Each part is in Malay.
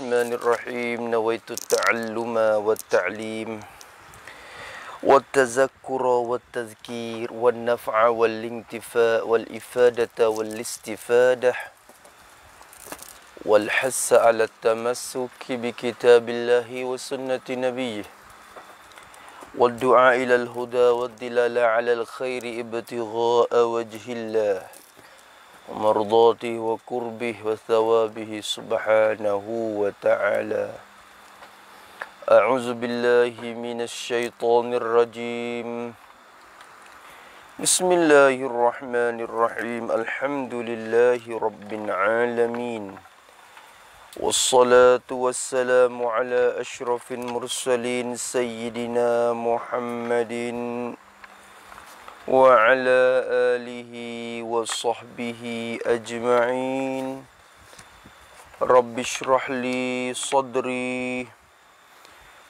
الرحمن الرحيم نويت التعلم والتعليم والتذكر والتذكير والنفع والانتفاء والإفادة والاستفادة والحث على التمسك بكتاب الله وسنة نبيه والدعاء إلى الهدى والدلالة على الخير ابتغاء وجه الله ومرضاته وقربه وثوابه سبحانه وتعالى أعوذ بالله من الشيطان الرجيم بسم الله الرحمن الرحيم الحمد لله رب العالمين والصلاة والسلام على أشرف المرسلين سيدنا محمد وعلى آله وصحبه أجمعين رب اشرح لي صدري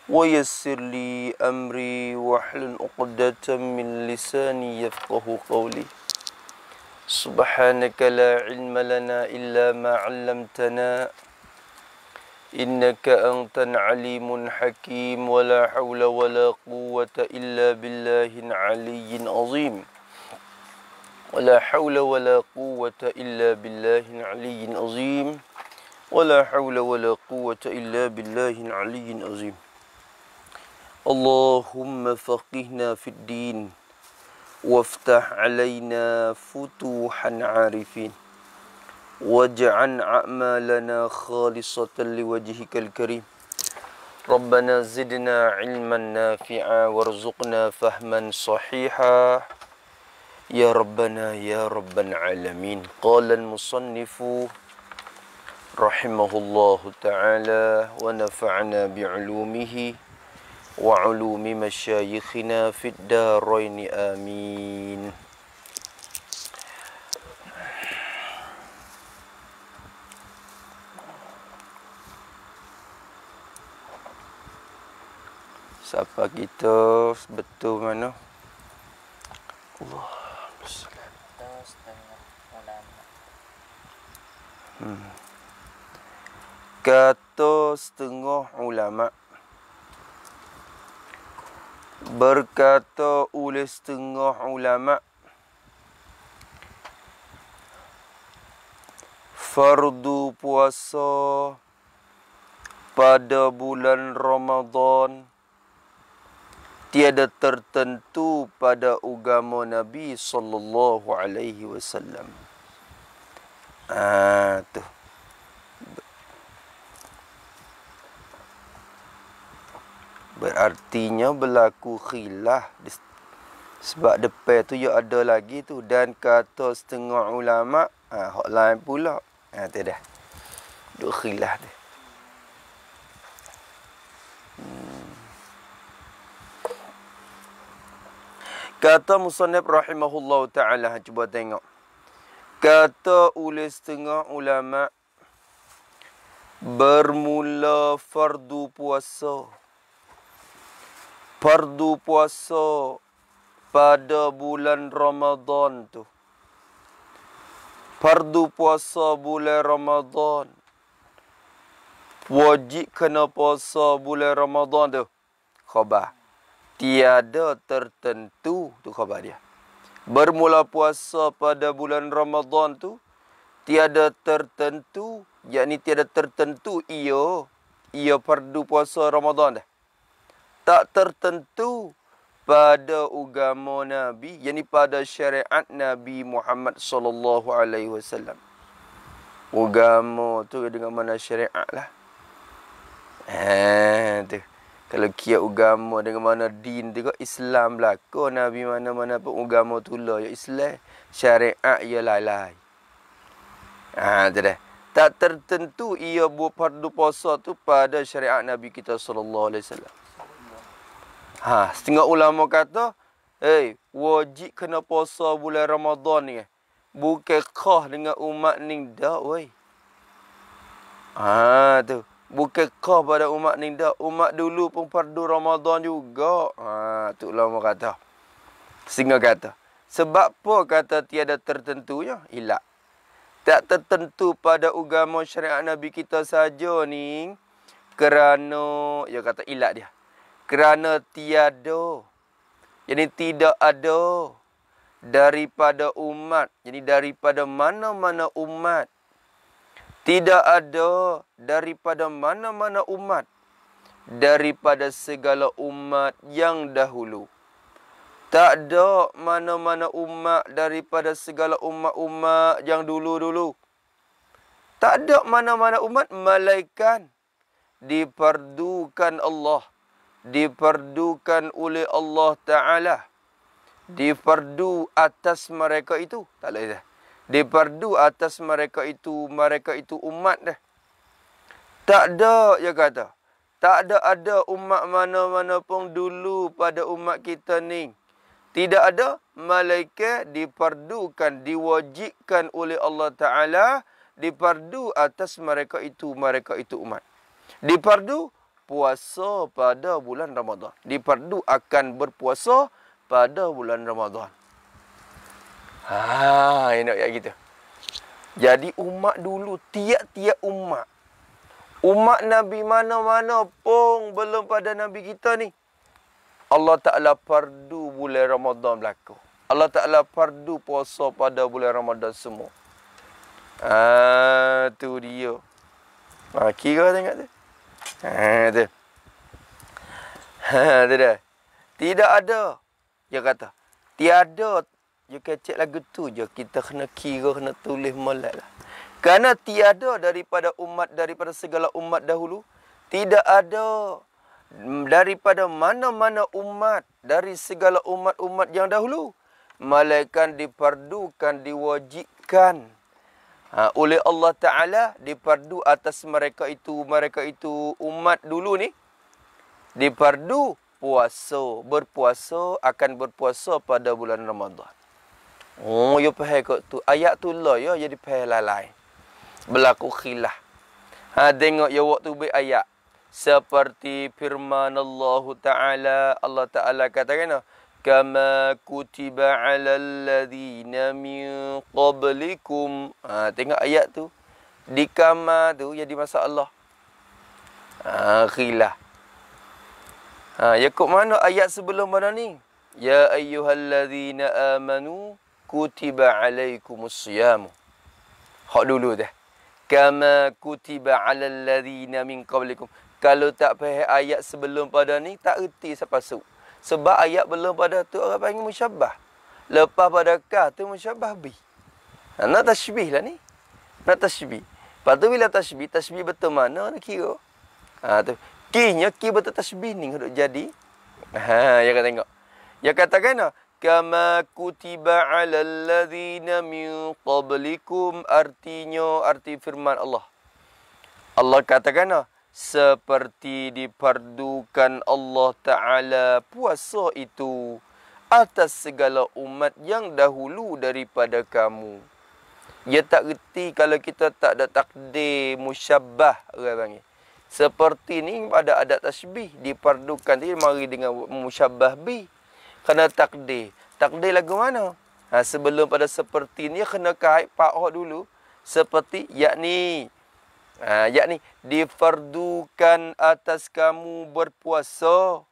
ويسر لي أمري واحلل عقدة من لساني يفقه قولي سبحانك لا علم لنا إلا ما علمتنا إنك أنت العليم الحكيم ولا حول ولا قوة إلا بالله العلي العظيم ولا حول ولا قوة إلا بالله العلي العظيم ولا حول ولا قوة إلا بالله العلي العظيم اللهم فقهنا في الدين وافتح علينا فتوح عارفين واجعل أعمالنا خالصة لوجهك الكريم ربنا زدنا علما نافعا وارزقنا فهما صحيحا يا ربنا يا رب العالمين قال المصنف رحمه الله تعالى ونفعنا بعلومه وعلوم مشايخنا في الدارين آمين Sapa kita betul mana? Allah Kata hmm. setengah ulama Berkata oleh setengah ulama Fardu puasa Pada bulan Ramadhan tiada tertentu pada agama Nabi sallallahu alaihi wasallam. Ah tu. Berartinya berlaku khilaf sebab depan tu ya ada lagi tu dan kata setengah ulama ah ha, lain pula. Ah ha, tiada. Duk khilah dia. Kata Musanib rahimahullah ta'ala. Ha, cuba tengok. Kata oleh setengah ulama' Bermula fardu puasa. Fardu puasa pada bulan Ramadan tu. Fardu puasa bulan Ramadan. Wajib kena puasa bulan Ramadan tu. Khabar tiada tertentu tu khabar dia bermula puasa pada bulan Ramadan tu tiada tertentu yakni tiada tertentu ia ia perdu puasa Ramadan dah tak tertentu pada agama nabi yakni pada syariat nabi Muhammad sallallahu alaihi wasallam agama tu dengan mana syariat lah eh tu kalau kia agama dengan mana din juga Islam lah. Kau Nabi mana-mana pun ugamo tu lah ya Islam syariah, ya lain-lain. Ah, tu Tak tertentu ia buat fardu puasa tu pada syariah Nabi kita sallallahu alaihi wasallam. Ha setengah ulama kata, hey eh, wajib kena puasa bulan Ramadan ni." bukak kah dengan umat ni dah, oi. Ha tu. Bukan kau pada umat ni dah. Umat dulu pun fardu Ramadan juga. Ha, tu lama kata. Sehingga kata. Sebab apa kata tiada tertentunya? Ilak. Tak tertentu pada agama syariat Nabi kita saja ni. Kerana, ya kata ilak dia. Kerana tiada. Jadi tidak ada. Daripada umat. Jadi daripada mana-mana umat. Tidak ada daripada mana-mana umat daripada segala umat yang dahulu. Tak ada mana-mana umat daripada segala umat-umat yang dulu-dulu. Tak ada mana-mana umat malaikan diperdukan Allah. Diperdukan oleh Allah Ta'ala. Diperdu atas mereka itu. Tak boleh diperdu atas mereka itu mereka itu umat dah tak ada ya kata tak ada ada umat mana-mana pun dulu pada umat kita ni tidak ada malaikat diperdukan diwajibkan oleh Allah taala diperdu atas mereka itu mereka itu umat diperdu puasa pada bulan Ramadhan. diperdu akan berpuasa pada bulan Ramadhan. Ha, enak ayat kita. Jadi umat dulu, tiap-tiap umat. Umat Nabi mana-mana pun belum pada Nabi kita ni. Allah Ta'ala pardu bulan Ramadan berlaku. Allah Ta'ala pardu puasa pada bulan Ramadan semua. Ah tu dia. Ha, kira tengok tu. Ha, tu. Ha, tu dah. Tidak ada. Dia kata. Tiada jika cek lagu tu je kita kena kira kena tulis molat lah. Kerana tiada daripada umat daripada segala umat dahulu. Tidak ada mm, daripada mana-mana umat dari segala umat-umat yang dahulu. Malaikan diperdukan, diwajibkan ha, oleh Allah Ta'ala. Diperdu atas mereka itu, mereka itu umat dulu ni. Diperdu puasa, berpuasa akan berpuasa pada bulan Ramadhan. Oh, yo ya pahe kot tu. Ayat tu lah yo ya, jadi pahe lalai. Berlaku khilah. Ha, tengok yo ya waktu baik ayat. Seperti firman Allah Ta'ala. Allah Ta'ala kata kena. Kama kutiba ala alladhina min qablikum. Ha, tengok ayat tu. Di kama tu jadi masalah. Ha, khilah. Ha, ya kok mana ayat sebelum mana ni? Ya ayyuhalladhina amanu kutiba alaikumus siyamu. Hak dulu dah. Eh. Kama kutiba ala alladhina min qablikum. Kalau tak faham ayat sebelum pada ni, tak erti siapa suk. Sebab ayat belum pada tu orang panggil musyabah. Lepas pada kah tu musyabah bi. Ha, nak tashbih lah ni. Nak tashbih. Lepas tu bila tashbih, tashbih betul mana nak kira. Ha, tu. Kihnya, kih betul tashbih ni. Hidup jadi. Ha, ya kata tengok. Ya katakan kena kama kutiba alal ladhina min qablikum artinya arti firman Allah Allah katakan lah, seperti diperdukan Allah taala puasa itu atas segala umat yang dahulu daripada kamu dia tak reti kalau kita tak ada takdir musyabbah orang panggil seperti ni pada adat tasbih diperdukan dia mari dengan musyabbah bi. Kena takdir. Takdir lagu mana? Ha, sebelum pada seperti ni kena kait pak dulu. Seperti yakni. Ha, yakni diperdukan atas kamu berpuasa.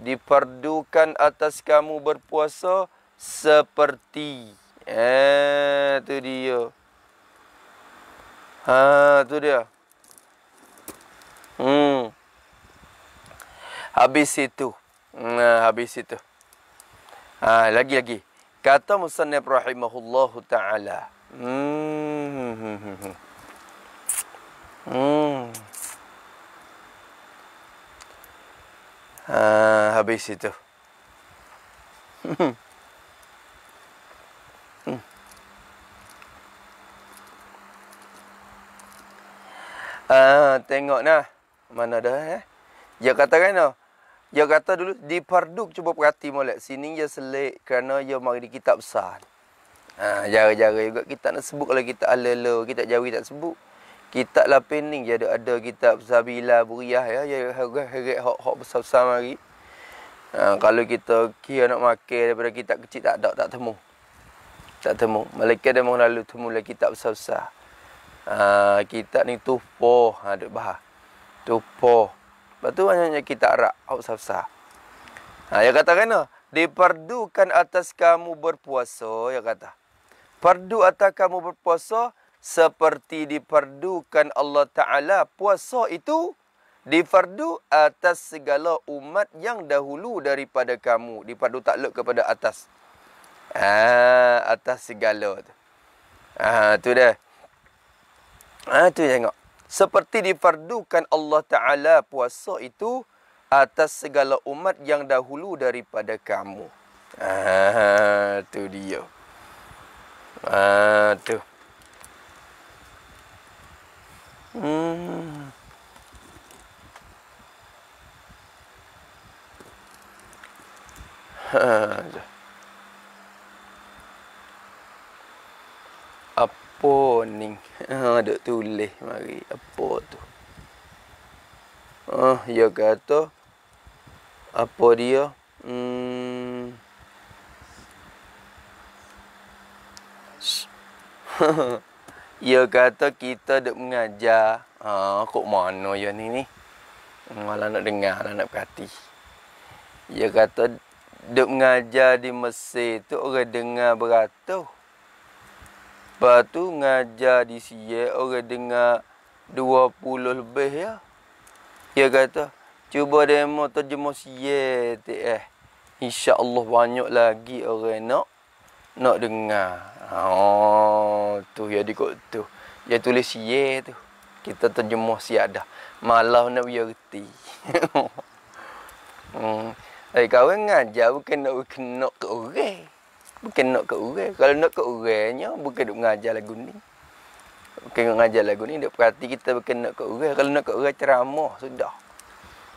Diperdukan atas kamu berpuasa seperti. itu ha, tu dia. Ha, tu dia. Hmm. Habis itu. Nah, hmm, habis itu. Ha, lagi-lagi. Kata Musannif rahimahullahu taala. Hmm. Hmm. Ha, habis itu. Hmm. Hmm. Ah, tengok nah. Mana dah eh? Dia kata kan noh. Dia kata dulu di Perduk cuba perhati molek sini dia selek kerana dia mari di kitab besar. Ha jara-jara juga kita nak sebut kalau kita alelo kita jauh tak sebut. Kita lah pening dia ada ada kitab Zabila Buriyah ya ya heret hok hok besar-besar mari. Ha, kalau kita kira nak makan daripada kitab kecil tak ada tak temu. Tak temu. Malaikat dia mengalu temu lah kitab besar-besar. Ha, kitab ni tupoh ha, duk bahas. Tupoh. Lepas tu banyaknya kita arak out safsa. Ha, yang kata kena. Diperdukan atas kamu berpuasa. Yang kata. Perdu atas kamu berpuasa. Seperti diperdukan Allah Ta'ala. Puasa itu. Diperdu atas segala umat yang dahulu daripada kamu. Diperdu takluk kepada atas. Ah, ha, atas segala tu. Ah, ha, tu dah. Ah, ha, tu tengok seperti difardukan Allah Taala puasa itu atas segala umat yang dahulu daripada kamu. Ah, tu dia. Ah, tu. Hmm. Ha. apa ni? Ha, ah, duk tulis mari. Apa tu? Oh, ya kata apa dia? Hmm. ya kata kita duk mengajar. Ha, kok mano ya ni ni? Malah nak dengar, malah nak perhati. Ya kata duk mengajar di Mesir tu orang dengar beratus. Lepas tu ngajar di siye orang dengar dua puluh lebih ya. Dia kata, cuba demo terjemah siye tu eh. Insya-Allah banyak lagi orang nak nak dengar. oh, tu ya di kot tu. Dia tulis siye tu. Kita terjemah siye dah. Malah nak biar reti. hmm. Eh kau ngajar bukan nak kena ke orang. Bukan nak ke orang. Kalau nak ke orangnya, bukan duk mengajar lagu ni. Bukan nak mengajar lagu ni, duk perhati kita bukan nak ke orang. Kalau nak ke orang ceramah, sudah.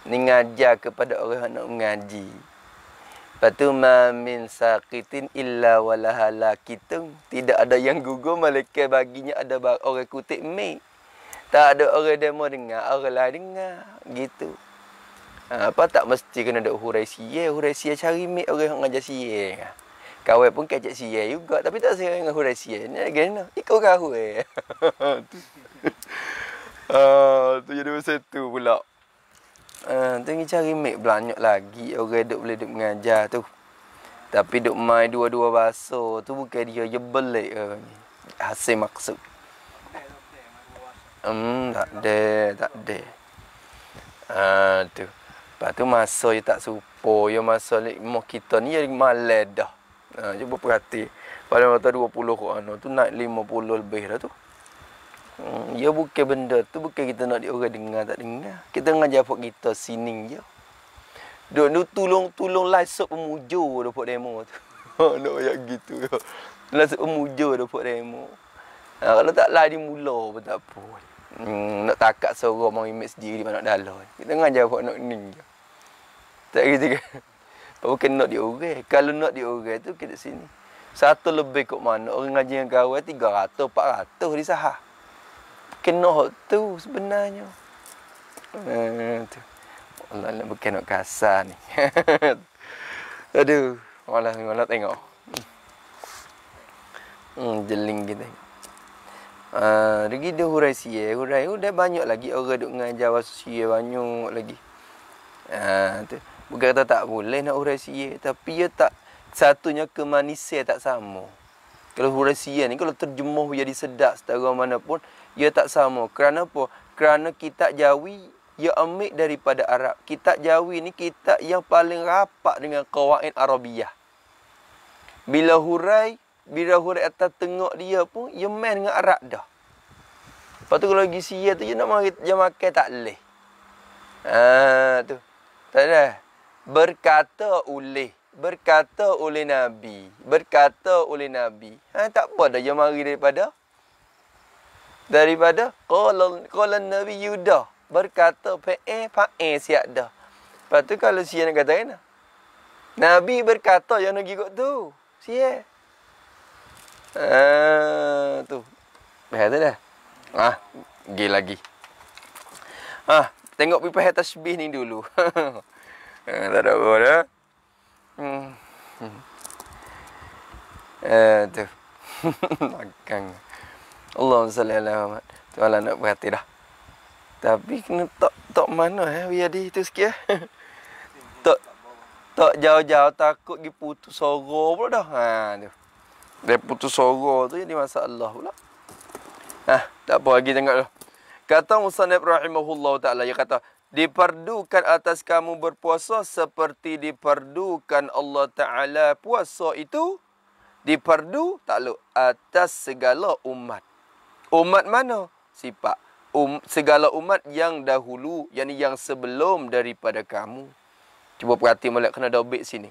Ni ngajar kepada orang yang nak mengaji. Lepas ma min sakitin illa walahala kitung. Tidak ada yang gugur, malaikat baginya ada orang kutik me. Tak ada orang demo dengar, orang lain dengar. Gitu. Ha, apa tak mesti kena ada huraisiye? Huraisiye hurai cari mi orang yang ngajar siye. Ha. Kawai pun kacak siya juga. Tapi tak saya dengan hurai siya. Ni lagi ni. Ikut kau aku eh. Itu ah, uh, jadi masa tu pula. Uh, tu ni cari mek belanjak lagi. Orang okay, duduk boleh duduk mengajar tu. Tapi duduk main dua-dua baso Tu bukan dia je belik. Uh, eh. hasil maksud. Hmm, tak ada. Tak ada. Ah, uh, tu. Lepas tu masa je tak supo, Ya masa ni, kita ni jadi malah dah. Ha, cuba perhati. Pada nota 20 Quran tu naik 50 lebih dah tu. Hmm, ya bukan benda tu bukan kita nak diorang dengar tak dengar. Kita ngajar pok kita sining je. Dok nu tolong tolong laisok pemuju dah pok demo tu. Ha, nak ayat gitu ya. Laisok pemuju dah pok demo. Ha, kalau tak lari mula pun tak apa. Hmm, nak takak seorang mau image diri mana dalam. Kita ngajar pok nak ning je. Tak gitu kan. Bukan oh, nak diurai. Kalau nak diurai tu kita sini. Satu lebih kok mana orang ngaji dengan kawan 300 ratus, di sahah. Kena hak tu sebenarnya. Eh, Allah nak bukan nak kasar ni. Aduh, malas tengok nak tengok. Hmm, jeling kita. Uh, ah, lagi dia hurai siya Hurai dah banyak lagi orang duk dengan Jawa Sosia banyak lagi uh, tu. Kata tak boleh nak huraian sihir Tapi ia tak Satunya kemanisnya tak sama Kalau huraian ni Kalau terjemuh jadi sedap Setara mana pun Ia tak sama Kerana apa? Kerana kita jawi Ia ambil daripada Arab Kita jawi ni kita yang paling rapat Dengan kawain Arabiah Bila hurai Bila hurai atas tengok dia pun Ia main dengan Arab dah Lepas tu kalau lagi sihir tu Dia nak mari, dia makan tak leh. Ah tu Tak ada berkata oleh berkata oleh nabi berkata oleh nabi ha tak apa dah yang mari daripada daripada qala qala nabi yuda berkata fa'e fa'e siap dah lepas tu kalau sian nak kata kena lah. nabi berkata yang nak ikut tu sian ha tu Bahaya tu dah ha gi lagi ha tengok pipa tasbih ni dulu Eh, tak ada apa dah. Hmm. hmm. Eh, tu. Makan. Allah salli ala Muhammad. Allah nak berhati dah. Tapi kena tok tok mana eh biar di itu sikit eh. tok tak jauh-jauh takut dia putus sorok pula dah. Ha tu. Dia putus sorok tu jadi masalah pula. Ha, tak apa lagi tengok dulu. Kata Musa Ibrahimahullah taala dia kata diperdukan atas kamu berpuasa seperti diperdukan Allah Ta'ala puasa itu diperdu takluk atas segala umat. Umat mana? Sipak. Um, segala umat yang dahulu, yang yang sebelum daripada kamu. Cuba perhati mulai kena dobit sini.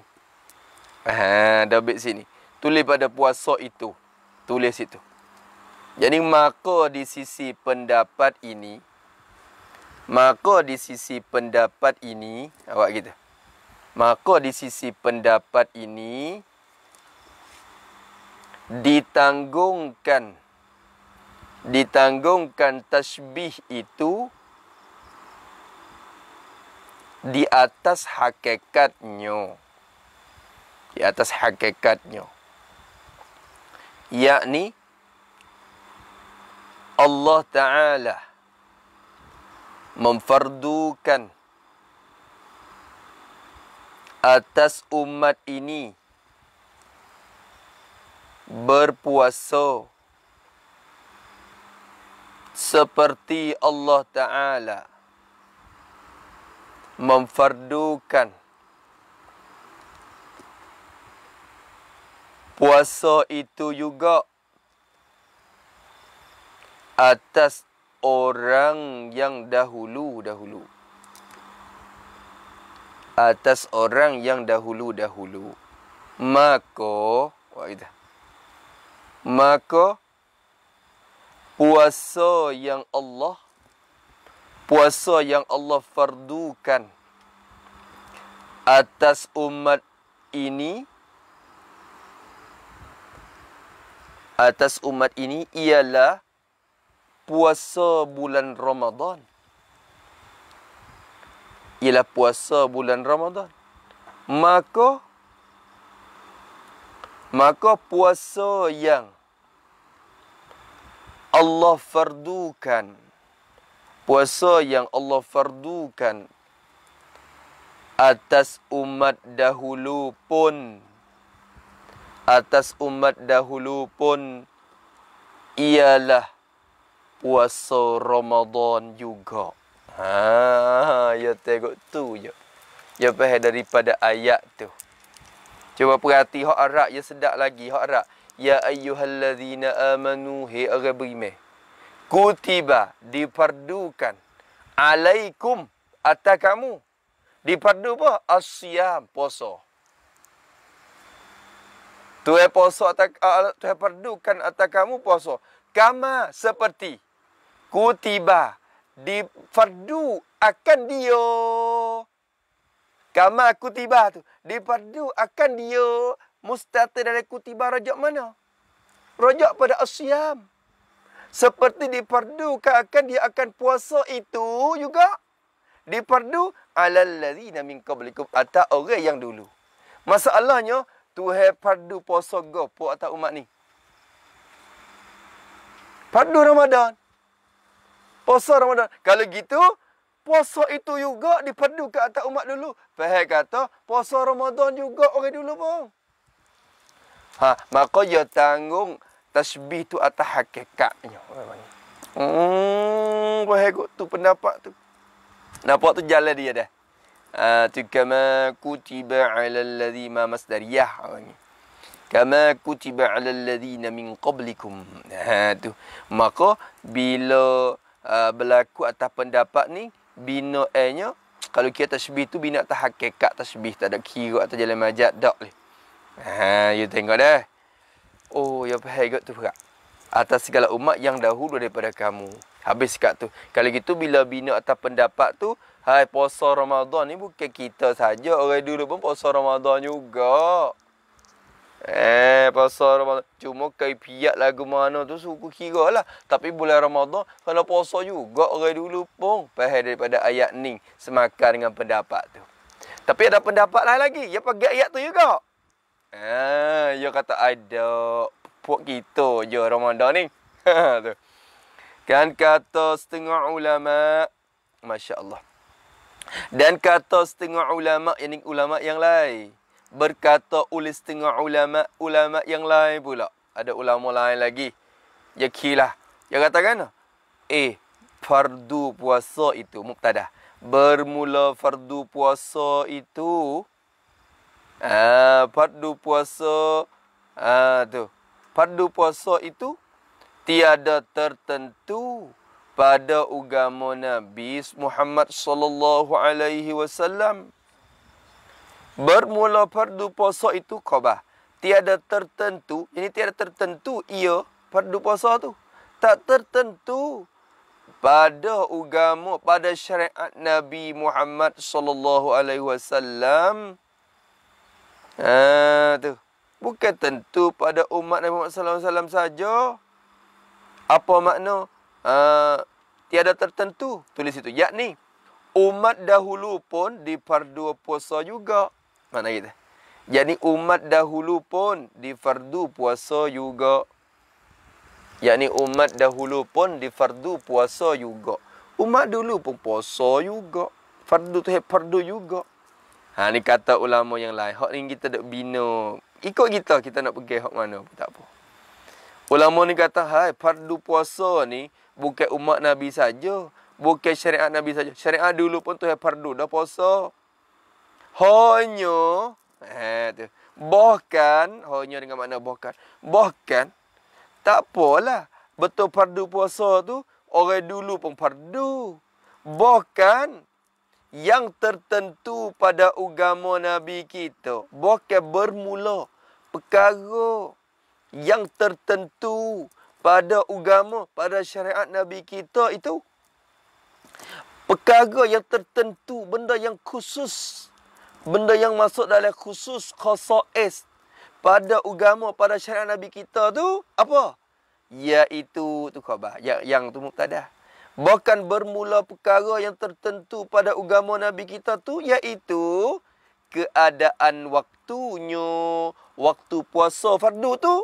Ha, dobit sini. Tulis pada puasa itu. Tulis itu. Jadi maka di sisi pendapat ini, Maka di sisi pendapat ini awak kita. Maka di sisi pendapat ini ditanggungkan ditanggungkan tasbih itu di atas hakikatnya di atas hakikatnya yakni Allah taala memfardukan atas umat ini berpuasa seperti Allah Ta'ala memfardukan puasa itu juga atas orang yang dahulu-dahulu atas orang yang dahulu-dahulu maka waidah maka puasa yang Allah puasa yang Allah fardukan atas umat ini atas umat ini ialah puasa bulan Ramadan. Ialah puasa bulan Ramadan. Maka maka puasa yang Allah fardukan puasa yang Allah fardukan atas umat dahulu pun atas umat dahulu pun ialah puasa Ramadan juga. Ha, ya tengok tu je. Ya faham daripada ayat tu. Cuba perhati hak Arab ya sedak lagi hak Arab. Ya ayyuhallazina amanu hi agabime. Kutiba diperdukan alaikum atas kamu. Diperdu apa? Asyam puasa. Tu eh puasa atas tu eh perdukan atas kamu puasa. Kama seperti kutiba di fardu akan dia kama kutiba tu di fardu akan dia mustata dari kutiba rojak mana rojak pada asyam seperti di fardu akan dia akan puasa itu juga di fardu alal ladzina min qablikum atau orang yang dulu masalahnya Tuhan fardu puasa go puak umat ni Pandu Ramadan puasa Ramadan. Kalau gitu, puasa itu juga dipadu ke atas umat dulu. Fahir kata, puasa Ramadan juga orang dulu pun. Ha, maka dia ya tanggung tasbih tu atas hakikatnya. Hmm, Fahir kot tu pendapat tu. Nampak tu jalan dia dah. Itu ha, uh, kama kutiba ala alladhi ma masdariyah. Kama kutiba ala alladhi min qablikum. Ha, tu. Maka bila Uh, berlaku atas pendapat ni bina airnya kalau kita tasbih tu bina atas hakikat tasbih tak ada kira atau jalan majat dak leh ha you tengok dah oh ya pahai got tu berat atas segala umat yang dahulu daripada kamu habis kat tu kalau gitu bila bina atas pendapat tu hai puasa Ramadan ni bukan kita saja orang dulu pun puasa Ramadan juga Eh, pasal Ramadan. Cuma kaipiat lagu mana tu suku kira lah. Tapi bulan Ramadan, kena puasa juga orang dulu pun. Pahal daripada ayat ni, semakan dengan pendapat tu. Tapi ada pendapat lain lagi. Ya pagi ayat tu juga. Ah, ya kata ada puak kita je Ramadan ni. tu. Kan kata setengah ulama, Masya Allah. Dan kata setengah ulama, yang ulama yang lain berkata oleh setengah ulama-ulama yang lain pula. Ada ulama lain lagi. Ya kilah. Ya katakan, eh, fardu puasa itu, muptadah. Bermula fardu puasa itu, ah, fardu puasa, ah, tu, fardu puasa itu, tiada tertentu pada agama Nabi Muhammad sallallahu alaihi wasallam. Bermula fardu puasa itu khabar Tiada tertentu, ini tiada tertentu ia fardu puasa tu. Tak tertentu pada agama, pada syariat Nabi Muhammad sallallahu alaihi wasallam. Ha tu. Bukan tentu pada umat Nabi Muhammad sallallahu alaihi wasallam saja. Apa makna? Ha, tiada tertentu tulis itu yakni umat dahulu pun di fardu puasa juga mana kita? Jadi umat dahulu pun di fardu puasa juga. Yakni umat dahulu pun di fardu puasa juga. Umat dulu pun puasa juga. Fardu tu fardu juga. Ha ni kata ulama yang lain. Hak ni kita nak bina. Ikut kita kita nak pergi hak mana pun tak apa. Ulama ni kata, "Hai, fardu puasa ni bukan umat Nabi saja, bukan syariat Nabi saja. Syariat dulu pun tu fardu dah puasa." Hanya, eh, Bahkan hanya dengan makna bahkan Bahkan Tak apalah Betul pardu puasa tu Orang dulu pun pardu Bahkan Yang tertentu pada agama Nabi kita Bahkan bermula Perkara Yang tertentu Pada agama Pada syariat Nabi kita itu Perkara yang tertentu Benda yang khusus benda yang masuk dalam khusus khosais pada agama pada syariat nabi kita tu apa iaitu tu khabar yang, yang tu mubtada bahkan bermula perkara yang tertentu pada agama nabi kita tu iaitu keadaan waktunya waktu puasa fardu tu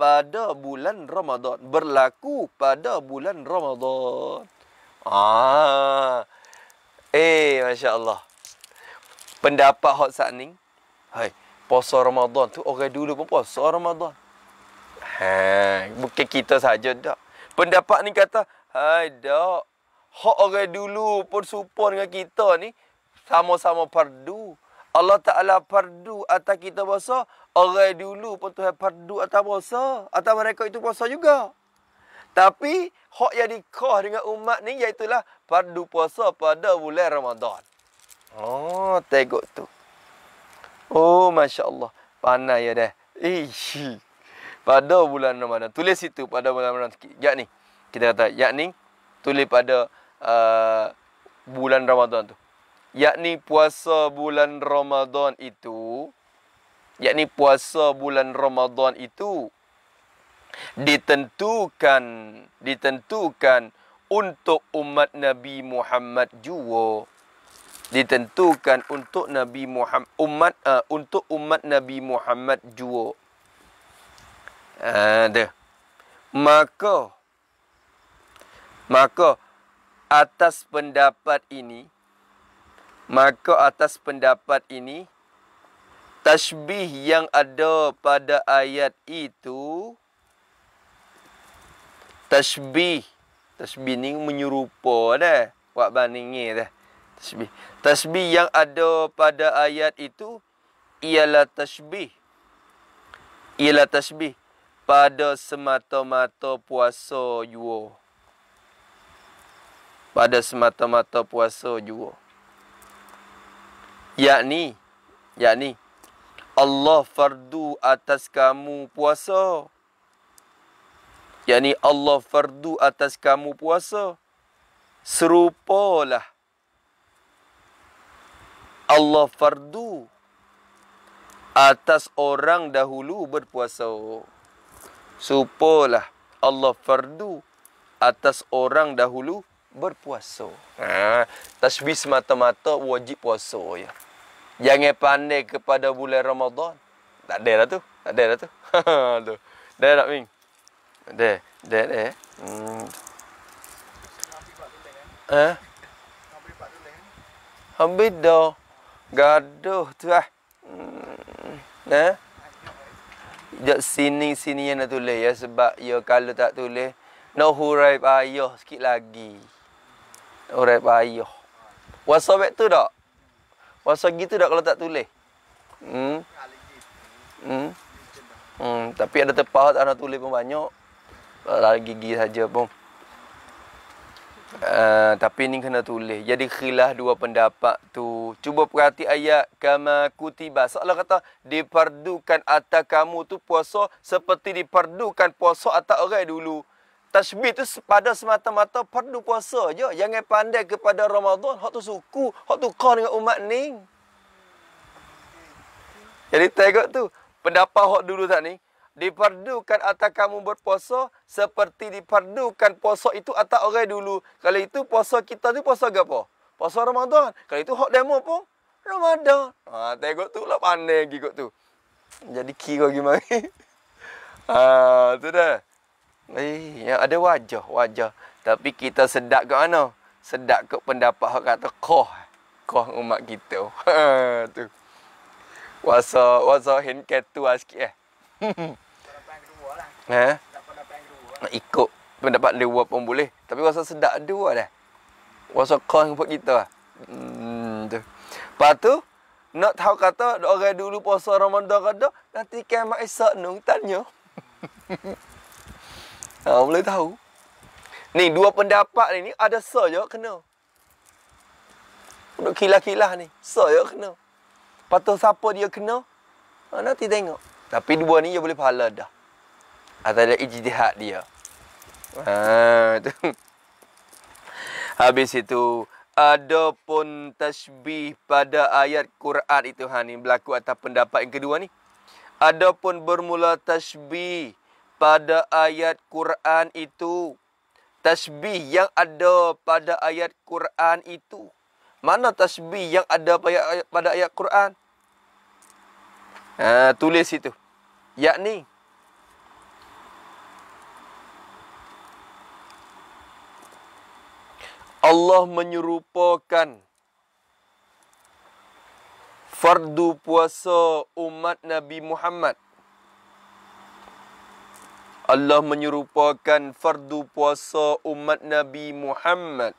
pada bulan Ramadan berlaku pada bulan Ramadan ah eh masya-Allah pendapat hot saat ni hai puasa Ramadan tu orang dulu pun puasa Ramadan ha bukan kita saja dak pendapat ni kata hai dak hak orang dulu pun serupa dengan kita ni sama-sama perdu Allah Taala perdu atas kita puasa orang dulu pun Tuhan perdu atas puasa atas mereka itu puasa juga tapi hak yang dikah dengan umat ni iaitu lah perdu puasa pada bulan Ramadan Oh, tengok tu. Oh, Masya Allah. panah ya dah. Ih. Pada bulan Ramadan. Tulis situ pada bulan Ramadan. Sekejap ni. Kita kata, yakni tulis pada uh, bulan Ramadan tu. Yakni puasa bulan Ramadan itu. Yakni puasa bulan Ramadan itu. Ditentukan. Ditentukan. Untuk umat Nabi Muhammad juga ditentukan untuk Nabi Muhammad umat uh, untuk umat Nabi Muhammad jua. Ada. Ha, uh, maka maka atas pendapat ini maka atas pendapat ini tasbih yang ada pada ayat itu tasbih, tasbih ini menyerupa dah buat bandingnya dah tasbih. Tasbih yang ada pada ayat itu ialah tasbih. Ialah tasbih pada semata-mata puasa jua. Pada semata-mata puasa jua. Yakni, yakni Allah fardu atas kamu puasa. Yakni Allah fardu atas kamu puasa. Serupalah. Allah fardu atas orang dahulu berpuasa. Supalah Allah fardu atas orang dahulu berpuasa. Ha, tasbih semata-mata wajib puasa ya. Jangan pandai kepada bulan Ramadan. Tak ada lah tu. Tak ada lah tu. Ha, tu. Ada tak, Ming? Ada. Ada, ada. Hmm. Ha? Hampir dah. Gaduh tu lah. Hmm. Eh? Jat sini-sini yang nak tulis ya. Sebab ya kalau tak tulis. No hurai payoh sikit lagi. No hurai payoh. Wasa baik tu tak? Wasa gitu tak kalau tak tulis? Hmm? Hmm? Hmm, tapi ada tepat anak tulis pun banyak. Lagi gigi saja pun. Ah, tapi ni kena tulis. Jadi khilaf dua pendapat tu. Cuba perhati ayat kama kutiba. Seolah kata diperdukan atas kamu tu puasa seperti diperdukan puasa atas orang dulu. Tashbih tu pada semata-mata perdu puasa je. Jangan pandai kepada Ramadan. Hak tu suku. Hak tu kau dengan umat ni. Jadi tengok tu. Pendapat hak dulu tak ni diperdukan atas kamu berpuasa seperti diperdukan puasa itu atas orang dulu. Kalau itu puasa kita tu puasa apa? Puasa Ramadan. Kalau itu hak demo pun Ramadan. Ha ah, tengok tu lah pandai gigi tu. Jadi kira gimana? ha ah, tu dah. Eh, yang ada wajah, wajah. Tapi kita sedap ke mana? Sedap ke pendapat hak kata koh. Koh umat kita. Ha tu. Wasa, wasa hen ketua lah sikit eh. Pendapat kedua lah. Ha? ikut pendapat dua pun boleh. Tapi rasa sedap dua dah. Eh. Rasa kau dengan kita lah. Hmm, tu. Lepas tu, nak tahu kata, orang dulu puasa Ramadan kata, nanti kan Mak Isak nung tanya. ha, boleh tahu. Ni, dua pendapat ni, ni ada sejak kena. Untuk kilah-kilah ni. So, ya kena. Patut siapa dia kena. Ha, nanti tengok. Tapi dua ni dia boleh pahala dah. Atas ada ijtihad dia. Ha, tu. Habis itu ada pun tasbih pada ayat Quran itu ha ni berlaku atas pendapat yang kedua ni. Adapun bermula tasbih pada ayat Quran itu tasbih yang ada pada ayat Quran itu mana tasbih yang ada pada ayat, pada ayat Quran ha, tulis itu yakni Allah menyerupakan fardu puasa umat Nabi Muhammad Allah menyerupakan fardu puasa umat Nabi Muhammad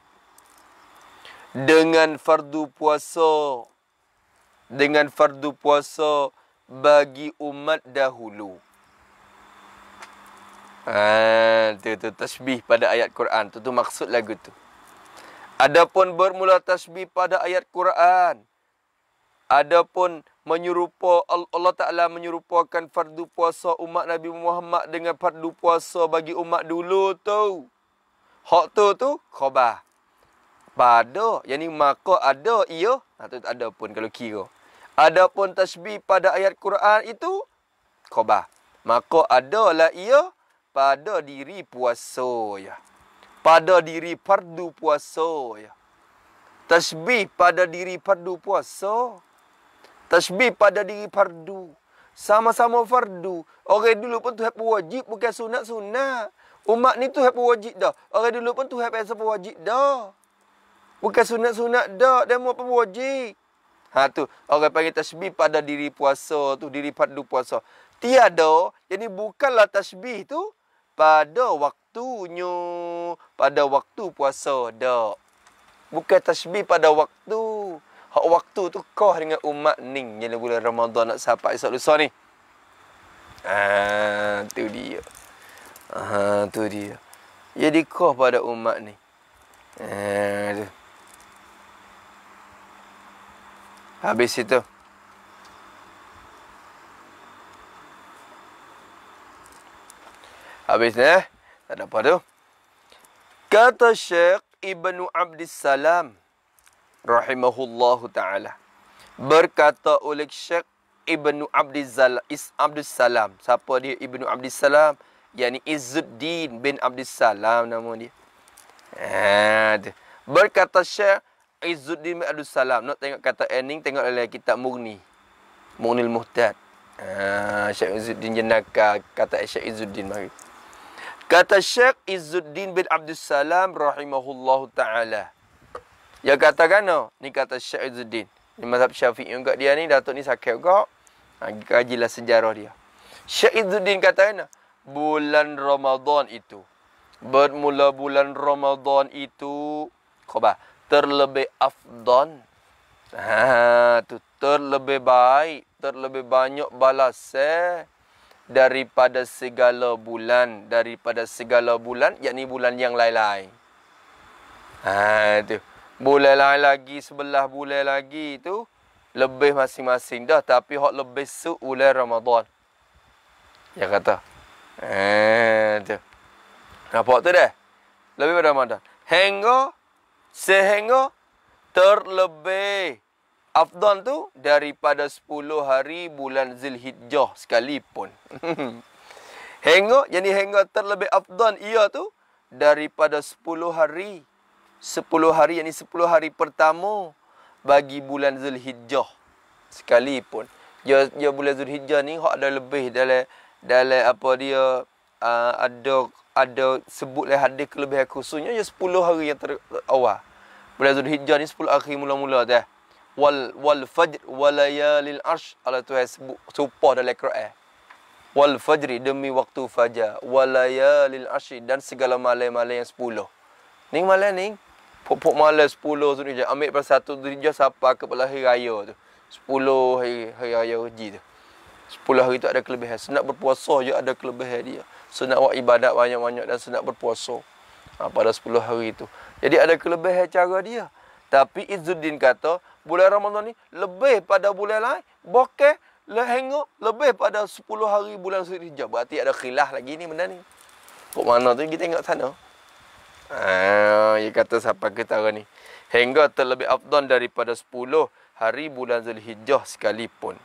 dengan fardu puasa dengan fardu puasa bagi umat dahulu. Ah, ha, itu tasbih pada ayat Quran. Itu maksud lagu tu. Adapun bermula tasbih pada ayat Quran. Adapun menyerupa Allah Taala menyerupakan fardu puasa umat Nabi Muhammad dengan fardu puasa bagi umat dulu tu. Hak tu tu khabar. Pada yang ni maka ada iya, ha, tak ada pun kalau kira. Adapun tasbih pada ayat Quran itu qobah. Maka adalah ia pada diri puasa ya. Pada diri fardu puasa ya. Tasbih pada diri fardu puasa. Tasbih pada diri fardu. Sama-sama fardu. Orang dulu pun tu wajib bukan sunat-sunat. Umat ni tu hape wajib dah. Orang dulu pun tu hape wajib dah. Bukan sunat-sunat dah. Dia mau apa wajib. Ha tu, orang panggil tasbih pada diri puasa tu, diri padu puasa. Tiada, jadi bukanlah tasbih tu pada waktunya, pada waktu puasa. Dok. Bukan tasbih pada waktu. Hak waktu tu kau dengan umat ni jadi bulan Ramadan nak sampai esok lusa ni. Ah, tu dia. Ah, tu dia. Jadi kau pada umat ni. Ah, tu. Habis itu. Habisnya. Eh? Tak ada apa tu. Kata Syekh Ibn Abdissalam. Rahimahullahu ta'ala. Berkata oleh Syekh Ibn Abdissalam. Siapa dia Ibn Abdissalam? Yang ni Izzuddin bin Abdissalam nama dia. Ha, berkata Syekh. Izzuddin bin Abdul Salam. Nak tengok kata ending, tengok dalam kitab murni, Mughnil Muhtad. Ha, ah, Syekh Izzuddin jenaka kata Syekh Izzuddin. Mari. Kata Syekh Izzuddin bin Abdul Salam rahimahullahu ta'ala. Ya katakan no, oh, ni kata Syekh Izzuddin. Ni mazhab Syafi'i juga dia ni, Datuk ni sakit juga. Ha, kajilah sejarah dia. Syekh Izzuddin kata kan, bulan Ramadan itu. Bermula bulan Ramadan itu. Khabar terlebih Afdal, Ha, tu terlebih baik, terlebih banyak balas eh, daripada segala bulan, daripada segala bulan, yakni bulan yang lain-lain. Ha, tu. Bulan lain lagi, sebelah bulan lagi tu lebih masing-masing dah tapi hok lebih suk bulan Ramadan. Ya kata. Eh, ha, tu. apa tu dah? Lebih pada Ramadan. Hengo sehingga terlebih afdal tu daripada 10 hari bulan Zulhijjah sekalipun. hingga jadi hingga terlebih afdal ia tu daripada 10 hari 10 hari jadi 10 hari pertama bagi bulan Zulhijjah sekalipun. Dia dia bulan Zulhijjah ni hak ada lebih dalam dalam apa dia uh, ada ada sebutlah hadis kelebihan khususnya ya 10 hari yang ter awal. Bulan Zulhijjah ni 10 hari mula-mula dah. Eh. Wal wal fajr walayalil arsh Allah Tuhan sebut sumpah dalam Quran. Wal fajri demi waktu fajar walayalil arsh dan segala malam-malam yang 10. Ning malam ni pokok malam 10 Zulhijjah ambil pasal satu Zulhijjah sampai ke hari raya tu. 10 hari hari raya haji tu. 10 hari tu ada kelebihan. Senak berpuasa je ada kelebihan dia sunat buat ibadat banyak-banyak dan sunat berpuasa ha, pada 10 hari itu. Jadi ada kelebihan cara dia. Tapi Izzuddin kata, bulan Ramadan ni lebih pada bulan lain, bokeh, lehengok, lebih pada 10 hari bulan Suri Hijab. Berarti ada khilah lagi ni benda ni. Kok mana tu kita tengok sana. Ah, dia kata siapa kita ni. Hingga terlebih abdon daripada 10 hari bulan Zulhijjah sekalipun.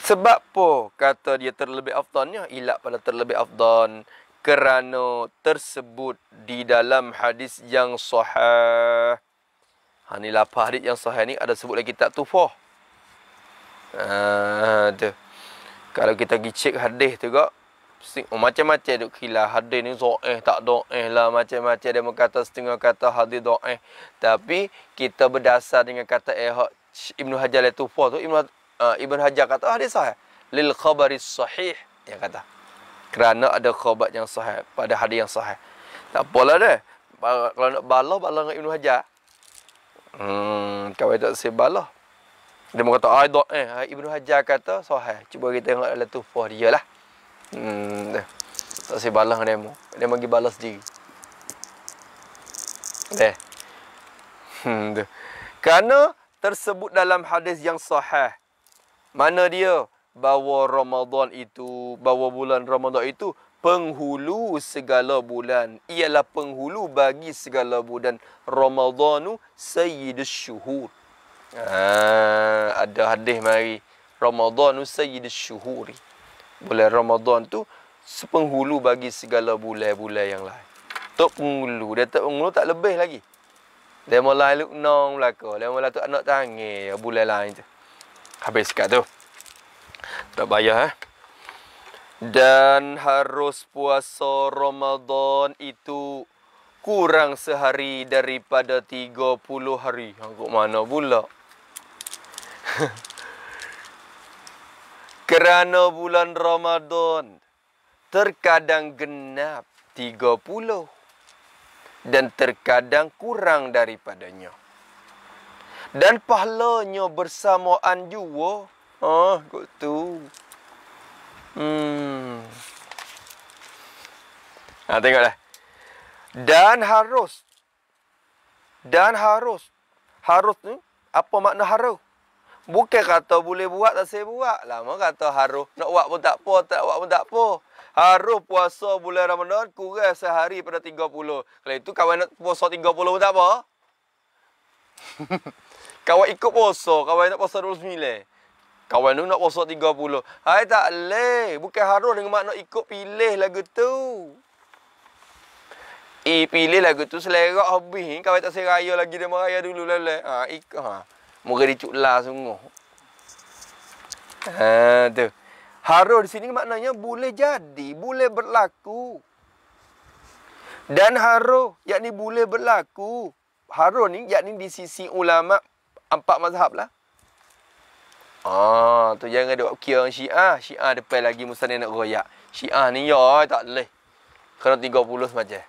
Sebab po kata dia terlebih afdhonnya ilat pada terlebih afdhon kerana tersebut di dalam hadis yang sahih. Ha ni lapar hadis yang sahih ni ada sebut lagi kitab tufah. Ha, ah tu. Kalau kita pergi cek hadis tu gak Oh, macam-macam duk kila hadis ni zaif tak eh lah macam-macam dia berkata setengah kata hadis do eh tapi kita berdasar dengan kata eh Ibnu Hajar al-Tufa tu Ibnu uh, Ibn Hajar kata hadis ah, sahih lil khabari sahih dia kata kerana ada khabar yang sahih pada hadis yang sahih tak apalah deh kalau nak balah balah dengan Ibn Hajar hmm kau tak si balah dia kata ai ah, dok eh Ibn Hajar kata sahih cuba kita tengok dalam tufah dia lah hmm tak si balah dengan demo dia bagi balas sendiri deh hmm deh. kerana tersebut dalam hadis yang sahih mana dia? Bahawa Ramadan itu, bahawa bulan Ramadan itu penghulu segala bulan. Ialah penghulu bagi segala bulan. Ramadanu sayyidus syuhur. Ah, ada hadis mari. Ramadanu sayyidus syuhuri. Bulan Ramadan tu sepenghulu bagi segala bulan-bulan yang lain. Tak penghulu, dia tak penghulu tak lebih lagi. Dia mulai luk nong belaka, dia mulai tu anak tangih bulan lain tu. Habis kat tu. Tak bayar eh. Dan harus puasa Ramadan itu kurang sehari daripada 30 hari. Angkut mana pula? Kerana bulan Ramadan terkadang genap 30 dan terkadang kurang daripadanya dan pahlanya bersama anjua ah kok tu hmm ha tengoklah dan harus dan harus harus ni apa makna harus bukan kata boleh buat tak saya buat lama kata harus nak buat pun tak apa tak buat pun tak apa harus puasa bulan Ramadan kurang sehari pada 30 kalau itu kawan nak puasa 30 pun tak apa Kawan ikut puasa, kawan nak puasa 29. Kawan tu nak puasa 30. Hai tak leh, bukan harus dengan mak nak ikut pilih lagu tu. Eh, pilih lagu tu selera habis. Kawan tak seraya lagi dia meraya dulu lele. Ha, ikut. Ha. Muka dia cukla sungguh. Ha, tu. Harus di sini maknanya boleh jadi, boleh berlaku. Dan harus, yakni boleh berlaku. Harus ni, yakni di sisi ulama' empat mazhab lah. Ah, tu jangan duk kira orang Syiah. Syiah depan lagi musan nak royak. Syiah ni ya tak leh. Kena 30 semacam.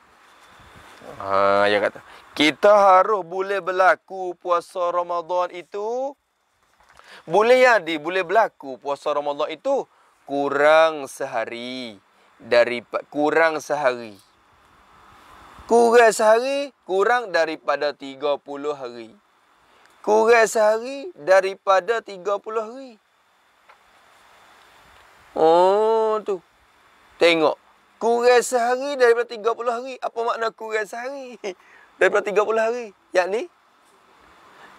Ha, ah, ya kata. Kita harus boleh berlaku puasa Ramadan itu. Boleh jadi boleh berlaku puasa Ramadan itu kurang sehari daripada kurang sehari. Kurang sehari kurang daripada tiga puluh hari kurang sehari daripada 30 hari. Oh tu. Tengok. Kurang sehari daripada 30 hari. Apa makna kurang sehari? daripada 30 hari. Yang ni?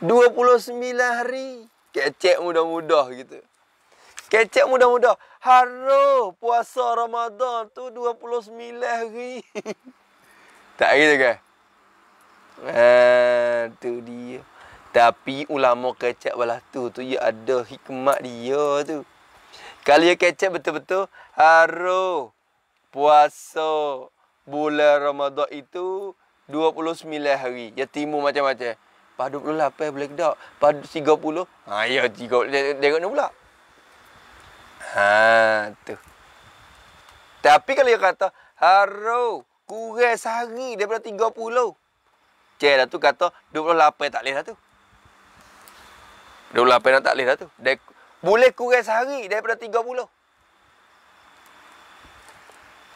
29 hari. Kecek mudah-mudah gitu. Kecek mudah-mudah. Haru puasa Ramadan tu 29 hari. tak gitu ke? Ah, tu dia. Tapi ulama kecap belah tu tu ya ada hikmat dia tu. Kalau ia ya kecap betul-betul haro puasa bulan Ramadan itu 29 hari. Ya timu macam-macam. Pada lah, 28 boleh tak? Pada 30? Ha ya 30 dia tengok ni pula. Ha tu. Tapi kalau ia kata haro kurang sehari daripada 30. Cek dah tu kata 28 tak leh dah tu. Dia ulang penat tak boleh dah tu. Dia boleh kurang sehari daripada 30.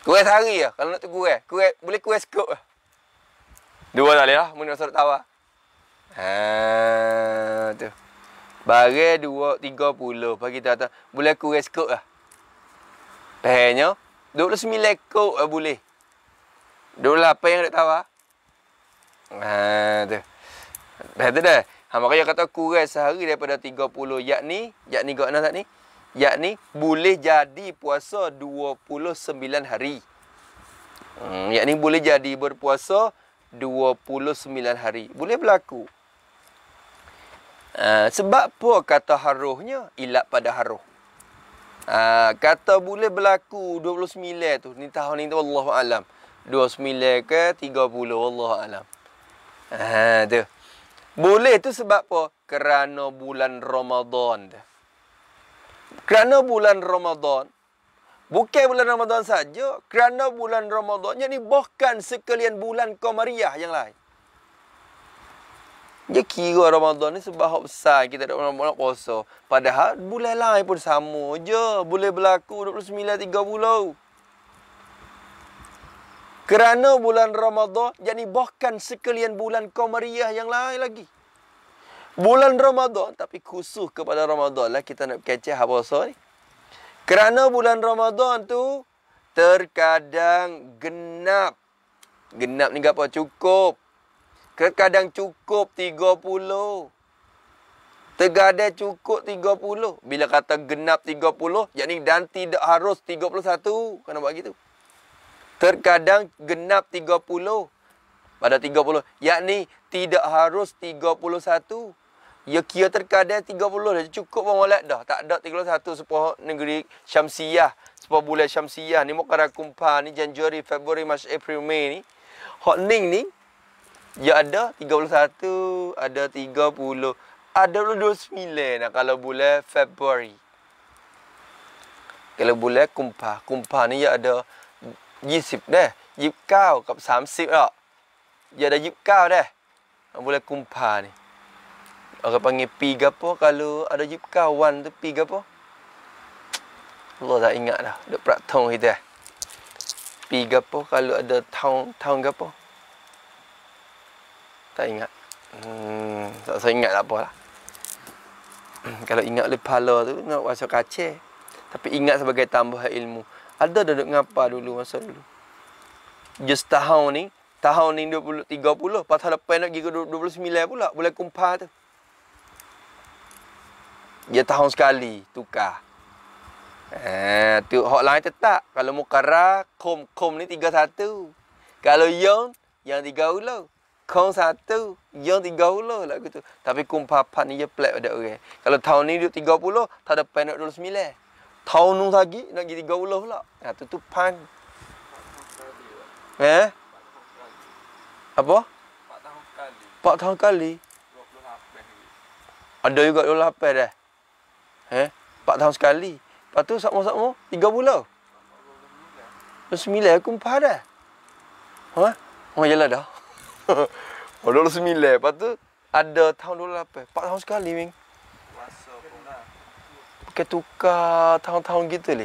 Kurang sehari lah kalau nak tu kurang. Kurang boleh kurang skop lah. Dua tak boleh lah mun nak suruh tawa. Ha tu. dua tiga puluh bagi tu atas boleh kurang skop lah. Pahanya 29 kot lah boleh. Dua puluh apa yang nak tawa. Lah. Ha tu. Dah tu dah. Ha, makanya kata kurang sehari daripada 30 yakni, yakni gak nak ni? Yakni boleh jadi puasa 29 hari. Hmm, yakni boleh jadi berpuasa 29 hari. Boleh berlaku. Ha, sebab apa kata haruhnya? Ilat pada haruh. Ha, kata boleh berlaku 29 tu. Ni tahun ni tu Allah Alam. 29 ke 30 Allah Alam. Ha, tu. Boleh tu sebab apa? Kerana bulan Ramadan dia. Kerana bulan Ramadan. Bukan bulan Ramadan saja. Kerana bulan Ramadan. Yang ni bahkan sekalian bulan Qamariah yang lain. Dia kira Ramadan ni sebab besar kita ada orang nak puasa. Padahal bulan lain pun sama je. Boleh berlaku 29 30 kerana bulan Ramadhan, yakni bahkan sekalian bulan Qamariyah yang lain lagi. Bulan Ramadhan, tapi khusus kepada Ramadhan lah kita nak kecah apa ni. Kerana bulan Ramadhan tu, terkadang genap. Genap ni apa? Cukup. Terkadang cukup 30. tergada cukup 30. Bila kata genap 30, yakni dan tidak harus 31. Kena buat gitu terkadang genap 30 pada 30 yakni tidak harus 31 ya kia terkadang 30 dah cukup pun molek dah tak ada 31 sepuh negeri syamsiah sepuh bulan syamsiah ni mukara kumpah ni januari februari mac april mei ni hotning ni ya ada 31 ada 30 ada 29 lah kalau bulan Februari. kalau bulan kumpah kumpah ni ya ada 20เด้ยี่สิบเก้ากับสามสิบเนาะอย่าได้ยี่สิบเก้าเด้เอาบุกุมภานี่ Orang panggil pi gapo kalau ada jeep kawan tu pi gapo? Allah tak ingat dah. Dok prak tong kita. Pi gapo kalau ada tahun tahun gapo? Tak ingat. Hmm, tak saya ingat tak apalah. kalau ingat oleh pala tu nak masuk kace. Tapi ingat sebagai tambah ilmu. Ada dah duduk ngapa dulu masa dulu. Just tahun ni, tahun ni 20 30, lepas lepas nak pergi ke 29 pula boleh kumpah tu. Dia tahun sekali tukar. Eh, tu hok lain tetap. Kalau mukara, kom kom ni 31. Kalau yon, yang 30. Kom 1, tiga 30 lah gitu. Tapi kumpah apa ni dia pelik pada orang. Kalau tahun ni duduk puluh, tak ada penuh sembilan. Tahun nung lagi nak jadi lah pula. Ha tu tu pan. Eh? Apa? 4 tahun kali. 4 tahun kali. 28 Ada juga 28 dah. Eh? 4 tahun sekali. Lepas tu sama-sama 3 bulan. 29 aku empat dah. Ha? Oh yalah dah. Oh 29 lepas tu ada tahun 28. 4 tahun sekali wing pakai tukar tahun-tahun kita ni.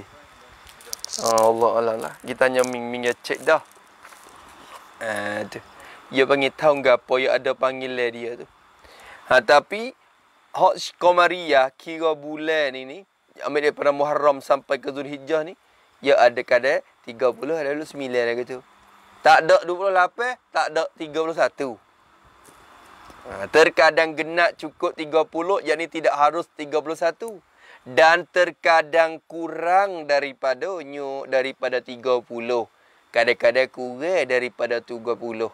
Allah Allah lah. Kita ming minggu cek dah. Aduh. Dia panggil tahun gapo yang ada panggil dia tu. Ha, tapi, Hak Komaria kira bulan ini, ambil daripada Muharram sampai ke Zulhijjah ni, ia ada kadar 30 ada 29 lah gitu. Tak ada 28, tak ada 31. Ha, terkadang genap cukup 30, yakni tidak harus 31 dan terkadang kurang daripada nyu daripada 30 kadang-kadang kurang daripada 20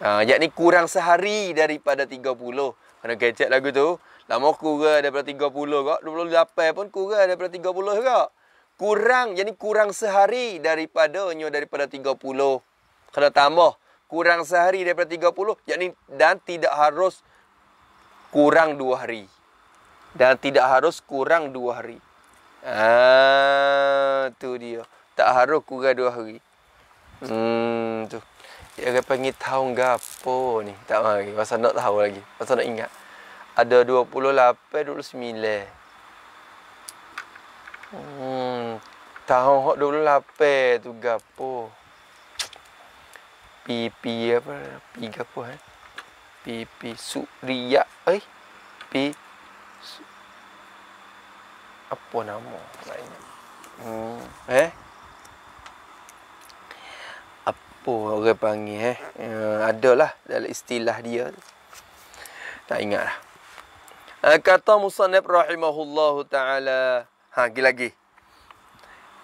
ah ha, ni kurang sehari daripada 30 kena gadget lagu tu lama kurang daripada 30 gak 28 pun kurang daripada 30 gak kurang yakni kurang sehari daripada nyu daripada 30 kena tambah kurang sehari daripada 30 yakni dan tidak harus kurang dua hari dan tidak harus kurang dua hari. Ah, tu dia. Tak harus kurang dua hari. Hmm, tu. Dia akan panggil tahun gapo ni. Tak mari. Masa nak tahu lagi. Masa nak ingat. Ada 28, 29. Hmm, tahun 28 tu gapo. Pipi apa? Pipi gapo eh? Pipi Suriya. Eh? Pipi apa nama sebenarnya? Hmm. Eh? Apa orang panggil eh? Hmm, adalah dalam istilah dia. Tak ingatlah. Eh, kata Musanib rahimahullahu ta'ala. Ha, lagi-lagi.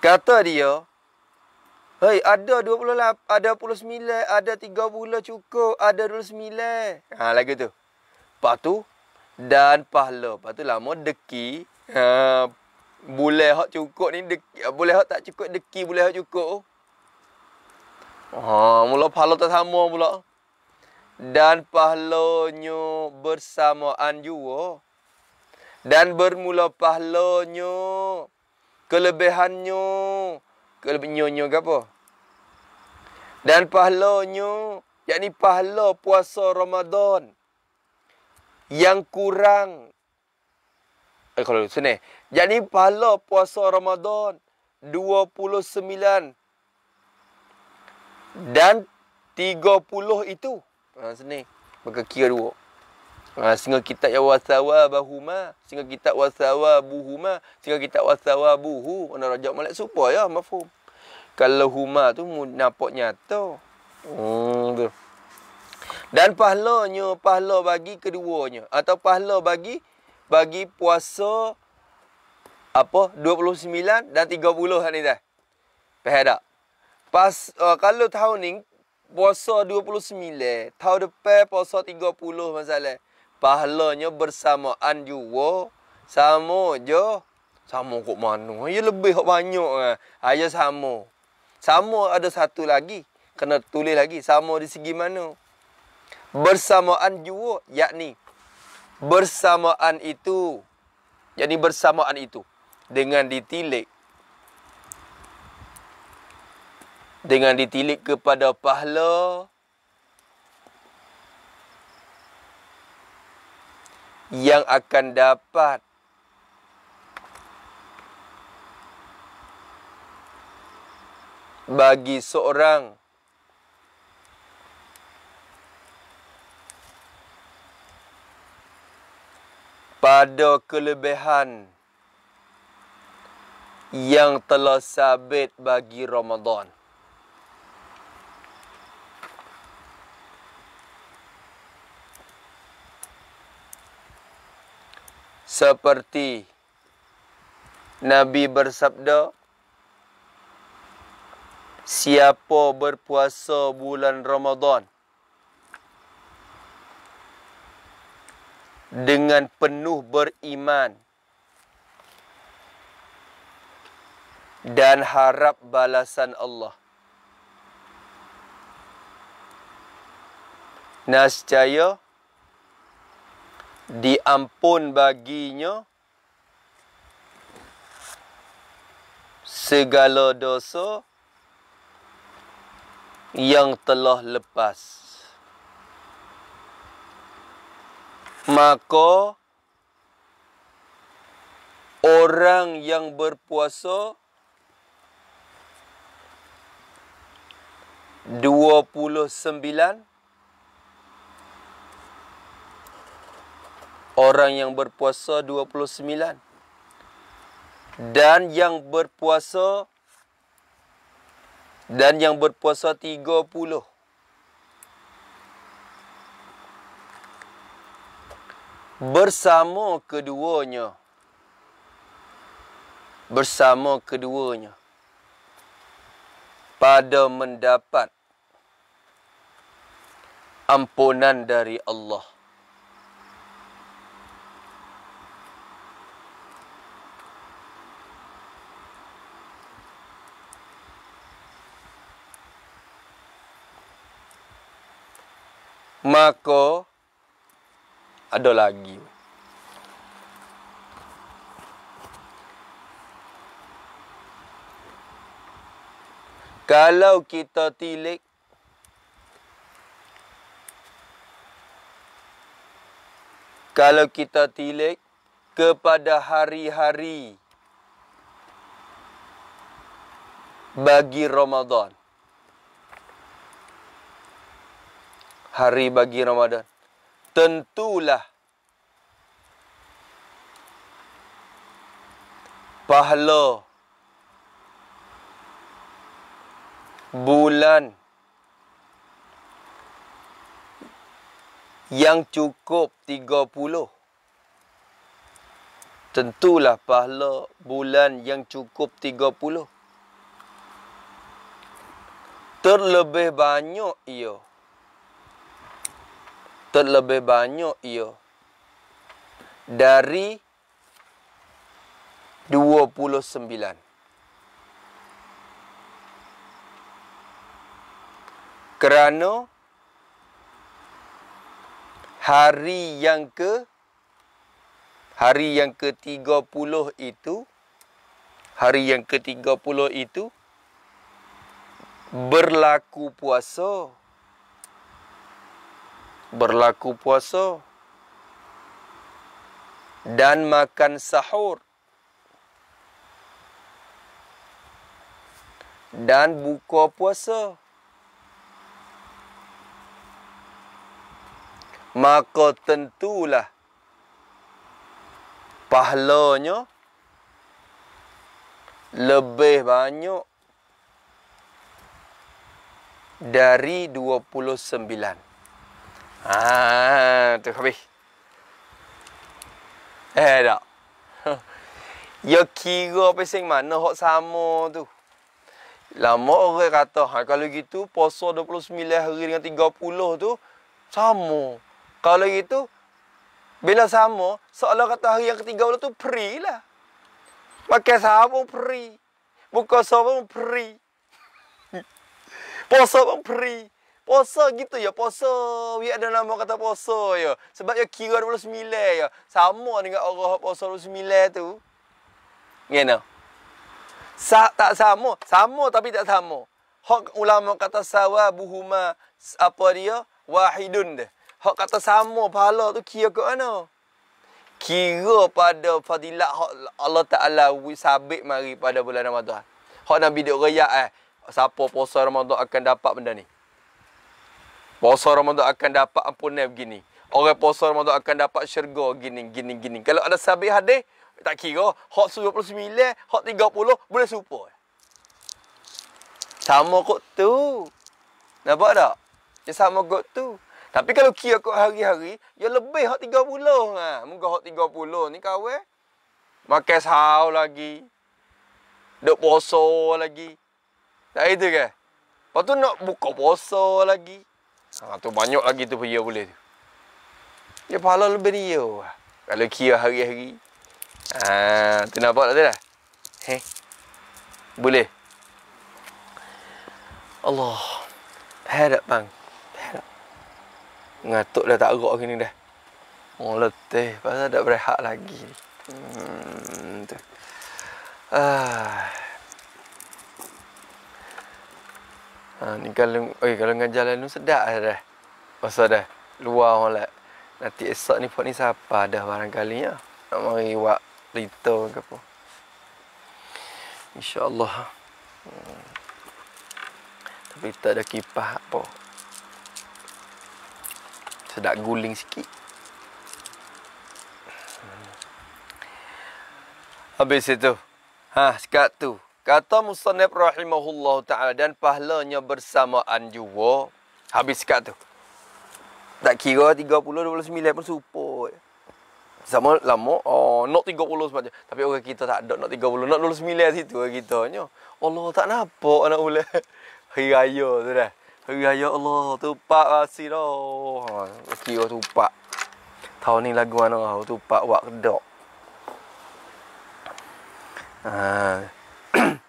Kata dia. Hei, ada 28, ada 29, ada 3 bulan cukup, ada 29. Ha, lagi tu. Lepas tu, dan pahala. Lepas tu lama deki. Uh, eh, boleh hak cukup ni deki. Boleh hak tak cukup deki. Boleh hak cukup. Ha, mula pahala tak sama pula. Dan pahalanya bersamaan juga. Dan bermula pahalanya. Kelebihannya. Kelebihannya nyo ke apa? Dan pahalanya. Yang ni pahala puasa Ramadan yang kurang eh, kalau sini jadi pahala puasa Ramadan 29 dan 30 itu ha sini maka kira dua ha sehingga kita ya bahuma, singa kita buhuma, singa kita buhu, mana rajak malak supaya ya mafhum kalau huma tu nampak nyata hmm tu dan pahlanya pahla bagi keduanya atau pahla bagi bagi puasa apa 29 dan 30 hari dah. Faham tak? Pas uh, kalau tahun ni puasa 29, tahun depan puasa 30 masalah. Pahlanya bersamaan juga sama je sama kok mana? Ya lebih kok banyak eh. ah. Ha. sama. Sama ada satu lagi kena tulis lagi sama di segi mana? Hmm. bersamaan juga yakni bersamaan itu jadi bersamaan itu dengan ditilik dengan ditilik kepada pahala yang akan dapat bagi seorang pada kelebihan yang telah sabit bagi Ramadan. Seperti Nabi bersabda, siapa berpuasa bulan Ramadan, Eh. dengan penuh beriman dan harap balasan Allah. Nasjaya diampun baginya segala dosa yang telah lepas maka orang yang berpuasa dua puluh sembilan orang yang berpuasa dua puluh sembilan dan yang berpuasa dan yang berpuasa tiga puluh. bersama keduanya bersama keduanya pada mendapat ampunan dari Allah maka ada lagi. Kalau kita tilik Kalau kita tilik kepada hari-hari bagi Ramadan. Hari bagi Ramadan tentulah pahala bulan yang cukup 30 tentulah pahala bulan yang cukup 30 terlebih banyak ia terlebih banyak ia dari 29 kerana hari yang ke hari yang ke-30 itu hari yang ke-30 itu berlaku puasa berlaku puasa dan makan sahur dan buka puasa maka tentulah pahalanya lebih banyak dari 29 À, ah, tu không Eh, Ê, đó. kira apa gô bê sinh sama tu. Lama mô gây gà kalau gitu poso 29 hari dengan 30 tu sama. Kalau gitu bila sama seolah kata hari yang ketiga tu peri lah. Pakai sama peri. Buka sama peri. poso pun peri. Poso gitu ya, poso, We ada nama kata poso ya. Sebab ya kira 29 ya. Sama dengan orang puasa 29 tu. Gena. Sa tak sama, sama tapi tak sama. Hak ulama kata sawa buhuma apa dia? Wahidun deh. Hak kata sama pahala tu kira ke mana? Kira pada fadilat hak Allah Taala sabit mari pada bulan Ramadan. Hak Nabi dok rayak eh siapa puasa Ramadan akan dapat benda ni. Puasa Ramadan akan dapat ampunan begini. Orang puasa Ramadan akan dapat syurga gini gini gini. Kalau ada sabit hadis, tak kira hak 29, hak 30 boleh serupa. Sama kot tu. Nampak tak? Dia sama kot tu. Tapi kalau kira kot hari-hari, ya lebih hak 30 ah. Ha. Muka hak 30 ni kawe. Makan sahau lagi. Dok puasa lagi. Tak itu ke? Patut nak buka puasa lagi. Ha, tu banyak lagi tu pahala boleh tu. Dia pahala lebih dia. Kalau kira hari-hari. Ha, tu nampak tak tu dah? He? Boleh? Allah. Harap bang. Harap. Ngatuk dah tak agak gini dah. Oh letih. Pasal tak berehat lagi. Hmm, tu. Ah. Ha, ni kalau eh, kalau dengan jalan tu sedap lah dah. Pasal dah luar orang lah. Nanti esok ni pun ni siapa dah barangkali ya. Nak mari buat berita ke apa. Insya Allah. Hmm. Tapi tak ada kipas apa. Sedap guling sikit. Hmm. Habis itu. Ha, sekat tu. Kata Musannif rahimahullah ta'ala dan pahlanya bersama juga. Habis kat tu. Tak kira 30, 29 pun support. Sama lama, oh, not 30 sebab Tapi orang kita tak ada not 30, not 29 situ orang kita. Nyo. Allah tak nampak anak ulang. Hari raya tu dah. Hari raya Allah, tupak masih dah. Ha, kira tupak. Tahun ni lagu mana tau, tupak wak kedok. Ah.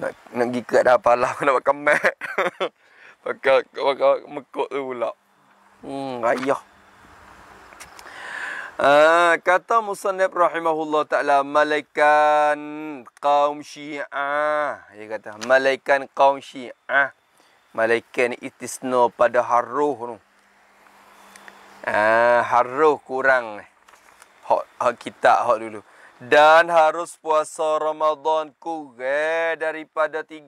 nak, nak pergi ke ada apa lah nak makan mat pakai pakai mekok tu pula hmm raya Ah, kata Musannib rahimahullah ta'ala Malaikan kaum syiah Dia kata Malaikan kaum syiah Malaikan itisno pada harruh tu Ah, harruh kurang Hak, hak kita hak dulu dan harus puasa Ramadan kurang daripada 30.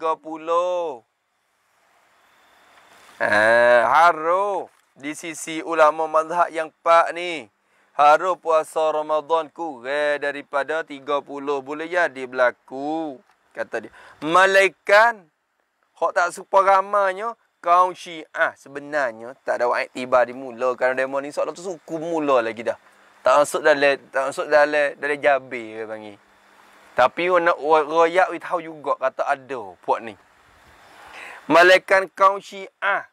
Eh, haru di sisi ulama mazhab yang pak ni. haru puasa Ramadan kurang daripada 30 boleh jadi berlaku kata dia. Malaikat hok tak suka ramanya kaum Syiah sebenarnya tak ada waktu tiba di mula kerana demo ni soal tu suku mula lagi dah tak masuk dalam tak masuk dalam dalam jabe ke panggil. Tapi orang nak royak we tahu juga kata ada puak ni. Malaikat kaum Syiah.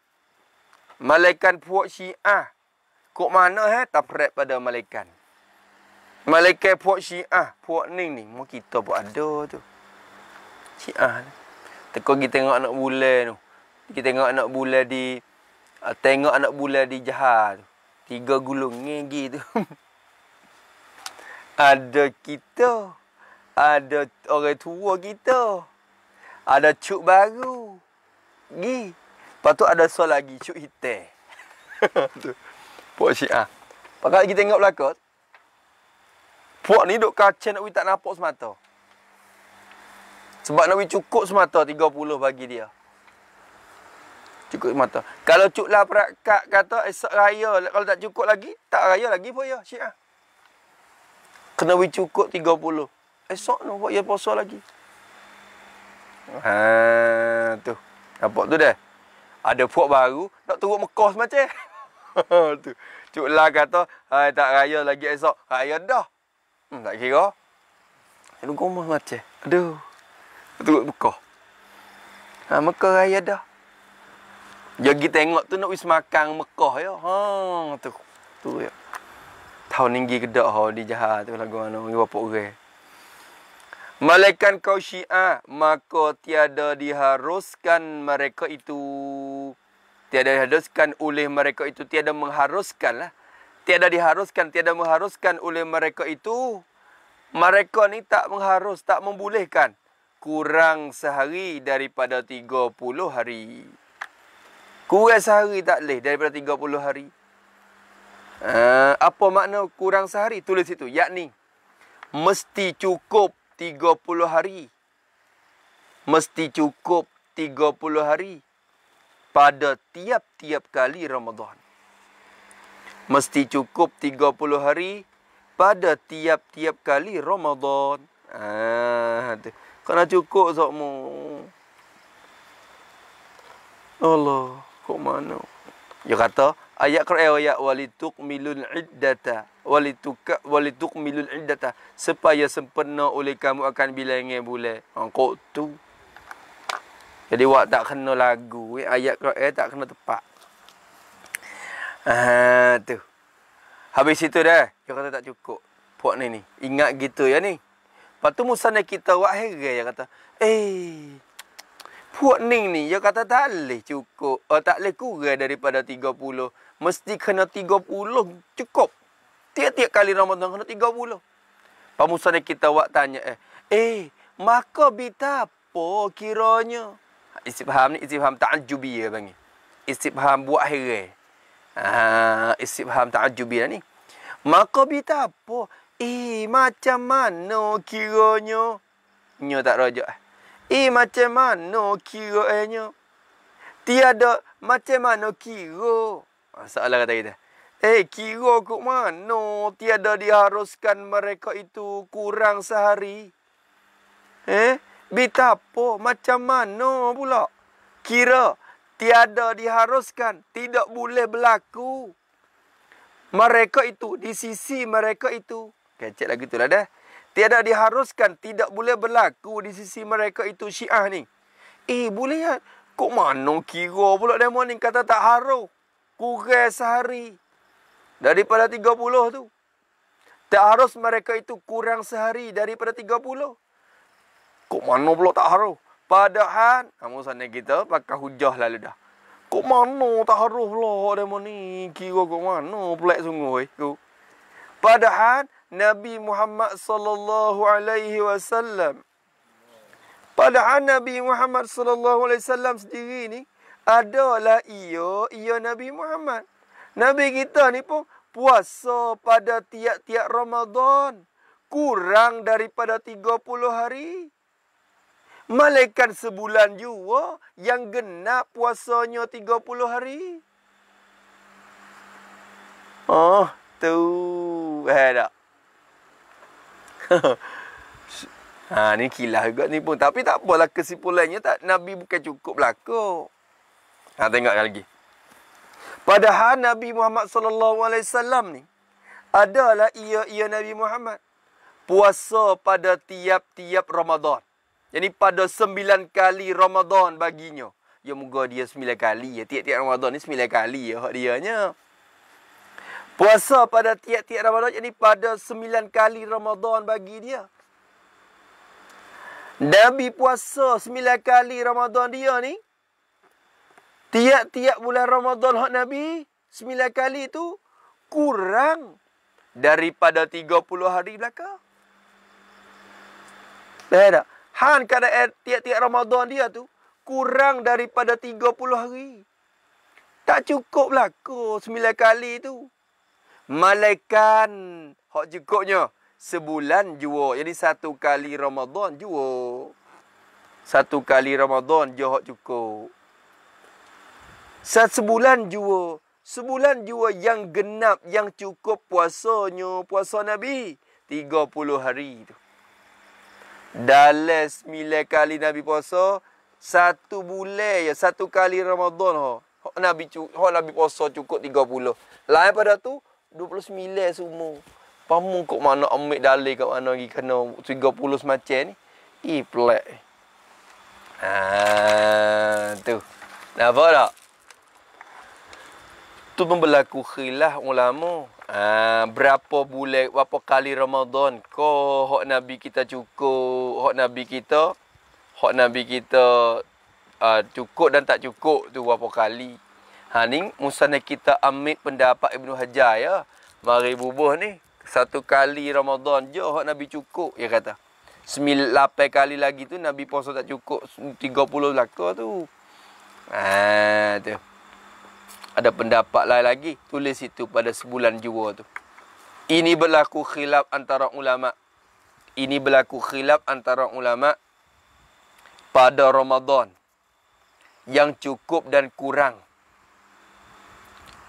Malaikat puak Syiah. Kok mana eh tapret pada malaikat. Malaikat puak Syiah, puak ni ni mu kita buat ada tu. Syiah. Teko kita tengok anak bulan tu. Kita tengok anak bulan di uh, tengok anak bulan di jahat tu. Tiga gulung ngegi tu. Ada kita. Ada orang tua kita. Ada cuk baru. Gi. Lepas tu ada soal lagi. Cuk hitam. tu. Puak si ah. Pakai kita tengok belakang. Puak ni duk kacau nak tak nampak semata. Sebab nak cukup semata 30 bagi dia. Cukup semata. Kalau cuklah perakat kata esok raya. Kalau tak cukup lagi, tak raya lagi pun ya. Syiah kena we cukup 30. Esok nak buat ya puasa lagi. Ha tu. Nampak tu dah. Ada puak baru nak turun Mekah macam tu. Cuk lah kata, hai tak raya lagi esok. Raya dah. Hmm, tak kira. Ini gomah macam. Aduh. Turun Mekah. Ha, Mekah raya dah. Jogi tengok tu nak wis makan Mekah ya. Ha tu. Tu ya hau ninggi kedak hau di jahat tu lagu mana ni bapak orang malaikat kau syiah maka tiada diharuskan mereka itu tiada diharuskan oleh mereka itu tiada mengharuskan lah tiada diharuskan tiada mengharuskan oleh mereka itu mereka ni tak mengharus tak membolehkan kurang sehari daripada 30 hari kurang sehari tak boleh daripada 30 hari Eh, apa makna kurang sehari tulis itu yakni mesti cukup 30 hari mesti cukup 30 hari pada tiap-tiap kali Ramadhan. mesti cukup 30 hari pada tiap-tiap kali Ramadhan. ah eh, kena cukup sokmu Allah kok mana dia kata ayat Quran ayat walituk milul iddata walituk walituk milul iddata supaya sempurna oleh kamu akan bilangnya bulan angkut ha, tu jadi wak tak kena lagu eh. ayat Quran tak kena tepat ah ha, tu habis itu dah dia kata tak cukup puak ni ni ingat gitu ya ni lepas tu musanya kita wak heran dia kata eh puak ni ni dia kata tak leh cukup oh, tak leh kurang daripada 30 mesti kena 30 cukup. Tiap-tiap kali Ramadan kena 30. Pemusan kita buat tanya eh. Eh, maka bita apa kiranya? Istifham ni istifham ta'ajubi ya bang. Istifham buat herai. Ha, ah, istifham ta'ajubi lah ni. Maka bita apa? Eh, macam mana kiranya? Nyo tak rojak. Eh? eh, macam mana kiranya? Tiada macam mana kiranya? Salah kata kita. Eh, kira aku mana tiada diharuskan mereka itu kurang sehari. Eh, betapa macam mana pula. Kira tiada diharuskan, tidak boleh berlaku. Mereka itu, di sisi mereka itu. Kecek lagi itulah dah. Tiada diharuskan, tidak boleh berlaku di sisi mereka itu syiah ni. Eh, boleh kan? Kok mana kira pula demo ni kata tak haruh? kurang sehari daripada 30 tu. Tak harus mereka itu kurang sehari daripada 30. Kok mana pula tak harus? Padahal, kamu sana kita pakai hujah lalu dah. Kok mana tak harus pula demo ni? Kira kok mana pelik sungguh eh? Padahal Nabi Muhammad sallallahu alaihi wasallam Padahal Nabi Muhammad sallallahu alaihi wasallam sendiri ni adalah ia, ia Nabi Muhammad. Nabi kita ni pun puasa pada tiap-tiap Ramadan. Kurang daripada 30 hari. Malaikat sebulan juga yang genap puasanya 30 hari. Oh, tu. Eh, tak? ha, ni kilah juga ni pun. Tapi tak apalah kesimpulannya tak. Nabi bukan cukup lakuk. Ha, tengokkan lagi. Padahal Nabi Muhammad SAW ni adalah ia-ia Nabi Muhammad. Puasa pada tiap-tiap Ramadan. Jadi pada sembilan kali Ramadan baginya. Ya moga dia sembilan kali ya. Tiap-tiap Ramadan ni sembilan kali ya hak dia nya. Puasa pada tiap-tiap Ramadan. Jadi pada sembilan kali Ramadan bagi dia. Nabi puasa sembilan kali Ramadan dia ni. Tiap-tiap bulan Ramadan hak Nabi, sembilan kali tu kurang daripada 30 hari belaka. Dah tak? Han kada tiap-tiap Ramadan dia tu kurang daripada 30 hari. Tak cukup lah, belaka sembilan kali tu. Malaikan, hak cukupnya sebulan jua. Jadi satu kali Ramadan jua. Satu kali Ramadan je hak cukup sebulan jua sebulan jua yang genap yang cukup puasanya puasa nabi 30 hari tu dalam sembilan kali nabi puasa satu bulan ya satu kali Ramadan ho nabi ho nabi puasa cukup 30 lain eh, pada tu 29 semua pamu kok mana ambil dalil kat mana lagi kena 30 macam ni i pelak ha ah, tu nampak tak Tu pun berlaku khilah ulama. Ha, berapa bulan, berapa kali Ramadan ko hok nabi kita cukup, hok nabi kita hok nabi kita uh, cukup dan tak cukup tu berapa kali. Ha ni musanna kita ambil pendapat Ibnu Hajar ya. Mari bubuh ni satu kali Ramadan je hok nabi cukup ya kata. 98 kali lagi tu nabi puasa tak cukup 30 belaka tu. Ah ha, tu ada pendapat lain lagi tulis itu pada sebulan jua tu ini berlaku khilaf antara ulama ini berlaku khilaf antara ulama pada Ramadan yang cukup dan kurang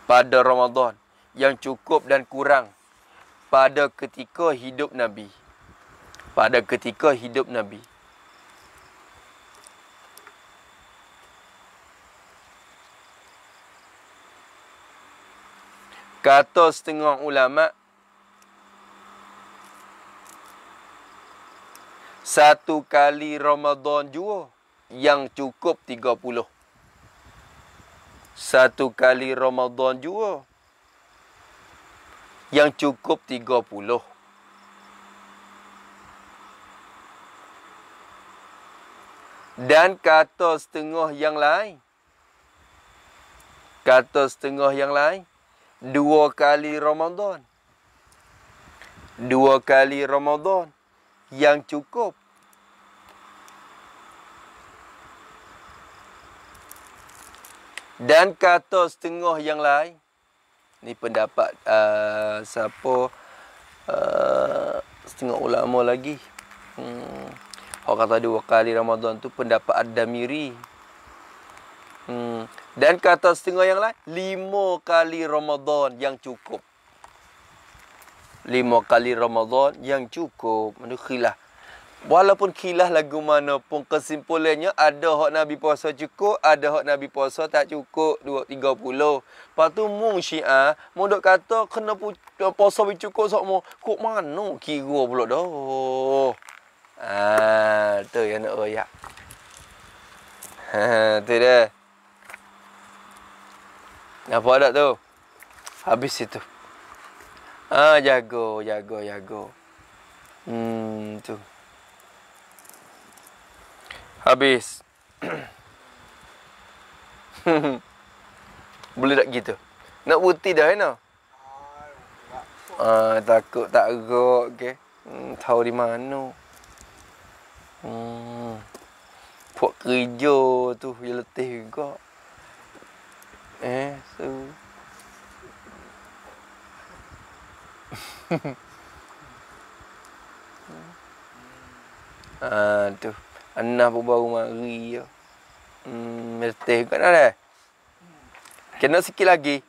pada Ramadan yang cukup dan kurang pada ketika hidup Nabi pada ketika hidup Nabi kata setengah ulama satu kali Ramadan jua yang cukup 30 satu kali Ramadan jua yang cukup 30 dan kata setengah yang lain kata setengah yang lain dua kali Ramadan. Dua kali Ramadan yang cukup. Dan kata setengah yang lain. Ini pendapat uh, siapa uh, setengah ulama lagi. Hmm. Orang kata dua kali Ramadan tu pendapat Ad-Damiri. Hmm. Dan kata setengah yang lain, lima kali Ramadan yang cukup. Lima kali Ramadan yang cukup. Mana khilah. Walaupun khilah lagu mana pun kesimpulannya ada hak Nabi puasa cukup, ada hak Nabi puasa tak cukup, dua tiga puluh. Lepas tu mu syiah, mu duk kata kena pu, puasa lebih cukup sok Kok mana kira pula dah. Ah, tu yang nak oh, ya. Ha, tu Nampak tak tu? Habis itu. Ah, jago, jago, jago. Hmm, tu. Habis. Boleh tak gitu? Nak putih dah, Aina? Ah, takut tak gerak, okey? Hmm, tahu di mana. Hmm. Buat kerja tu, dia letih juga. Eh, sou. Ah tu. Anna pun baru mari je. Ya. Hmm, mertih kan ada. Lah, eh. Kena sikit lagi.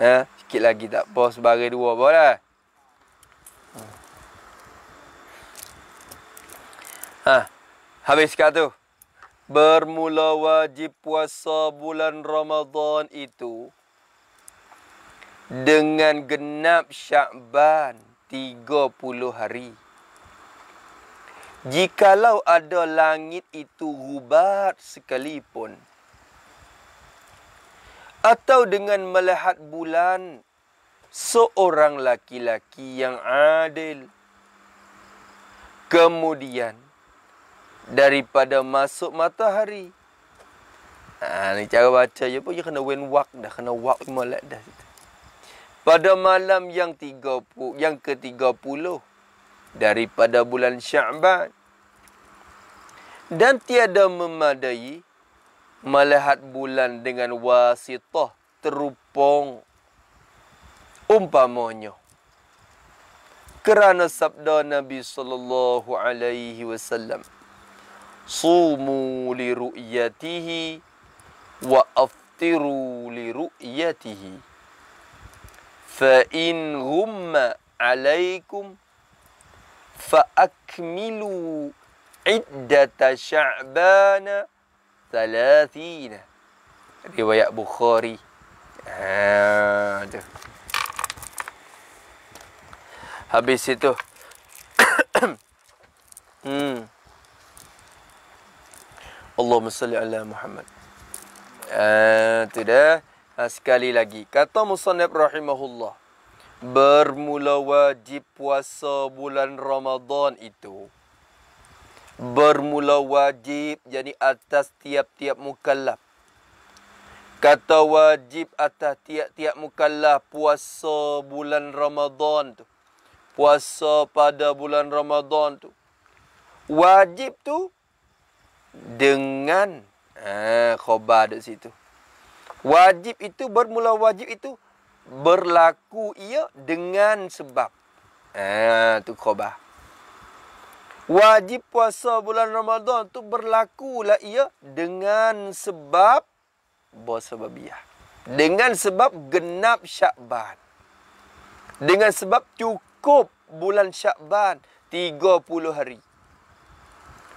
Ha, sikit lagi tak apa sebarang dua apa lah. Ha, ha habis kat tu bermula wajib puasa bulan Ramadan itu dengan genap Syakban 30 hari. Jikalau ada langit itu hubat sekalipun atau dengan melihat bulan seorang laki-laki yang adil kemudian daripada masuk matahari. Ha, ni cara baca je pun, je kena when walk dah, kena walk malak dah. Pada malam yang tiga yang ke puluh daripada bulan Syaban dan tiada memadai melihat bulan dengan wasitah terupong umpamanya kerana sabda Nabi sallallahu alaihi wasallam صوموا لرؤيته وأفطروا لرؤيته فإن غم عليكم فأكملوا عدة شعبان ثلاثين رواية بخاري آه Habis itu. hmm. Allahumma salli ala Muhammad. Itu uh, dah. Uh, sekali lagi. Kata Musannib rahimahullah. Bermula wajib puasa bulan Ramadan itu. Bermula wajib. Jadi atas tiap-tiap mukallaf. Kata wajib atas tiap-tiap mukallaf puasa bulan Ramadan tu. Puasa pada bulan Ramadan tu. Wajib tu dengan eh, khobar di situ. Wajib itu bermula wajib itu berlaku ia dengan sebab. Eh, tu khobar. Wajib puasa bulan Ramadan tu berlaku lah ia dengan sebab puasa babiah. Dengan sebab genap syakban. Dengan sebab cukup bulan syakban 30 hari.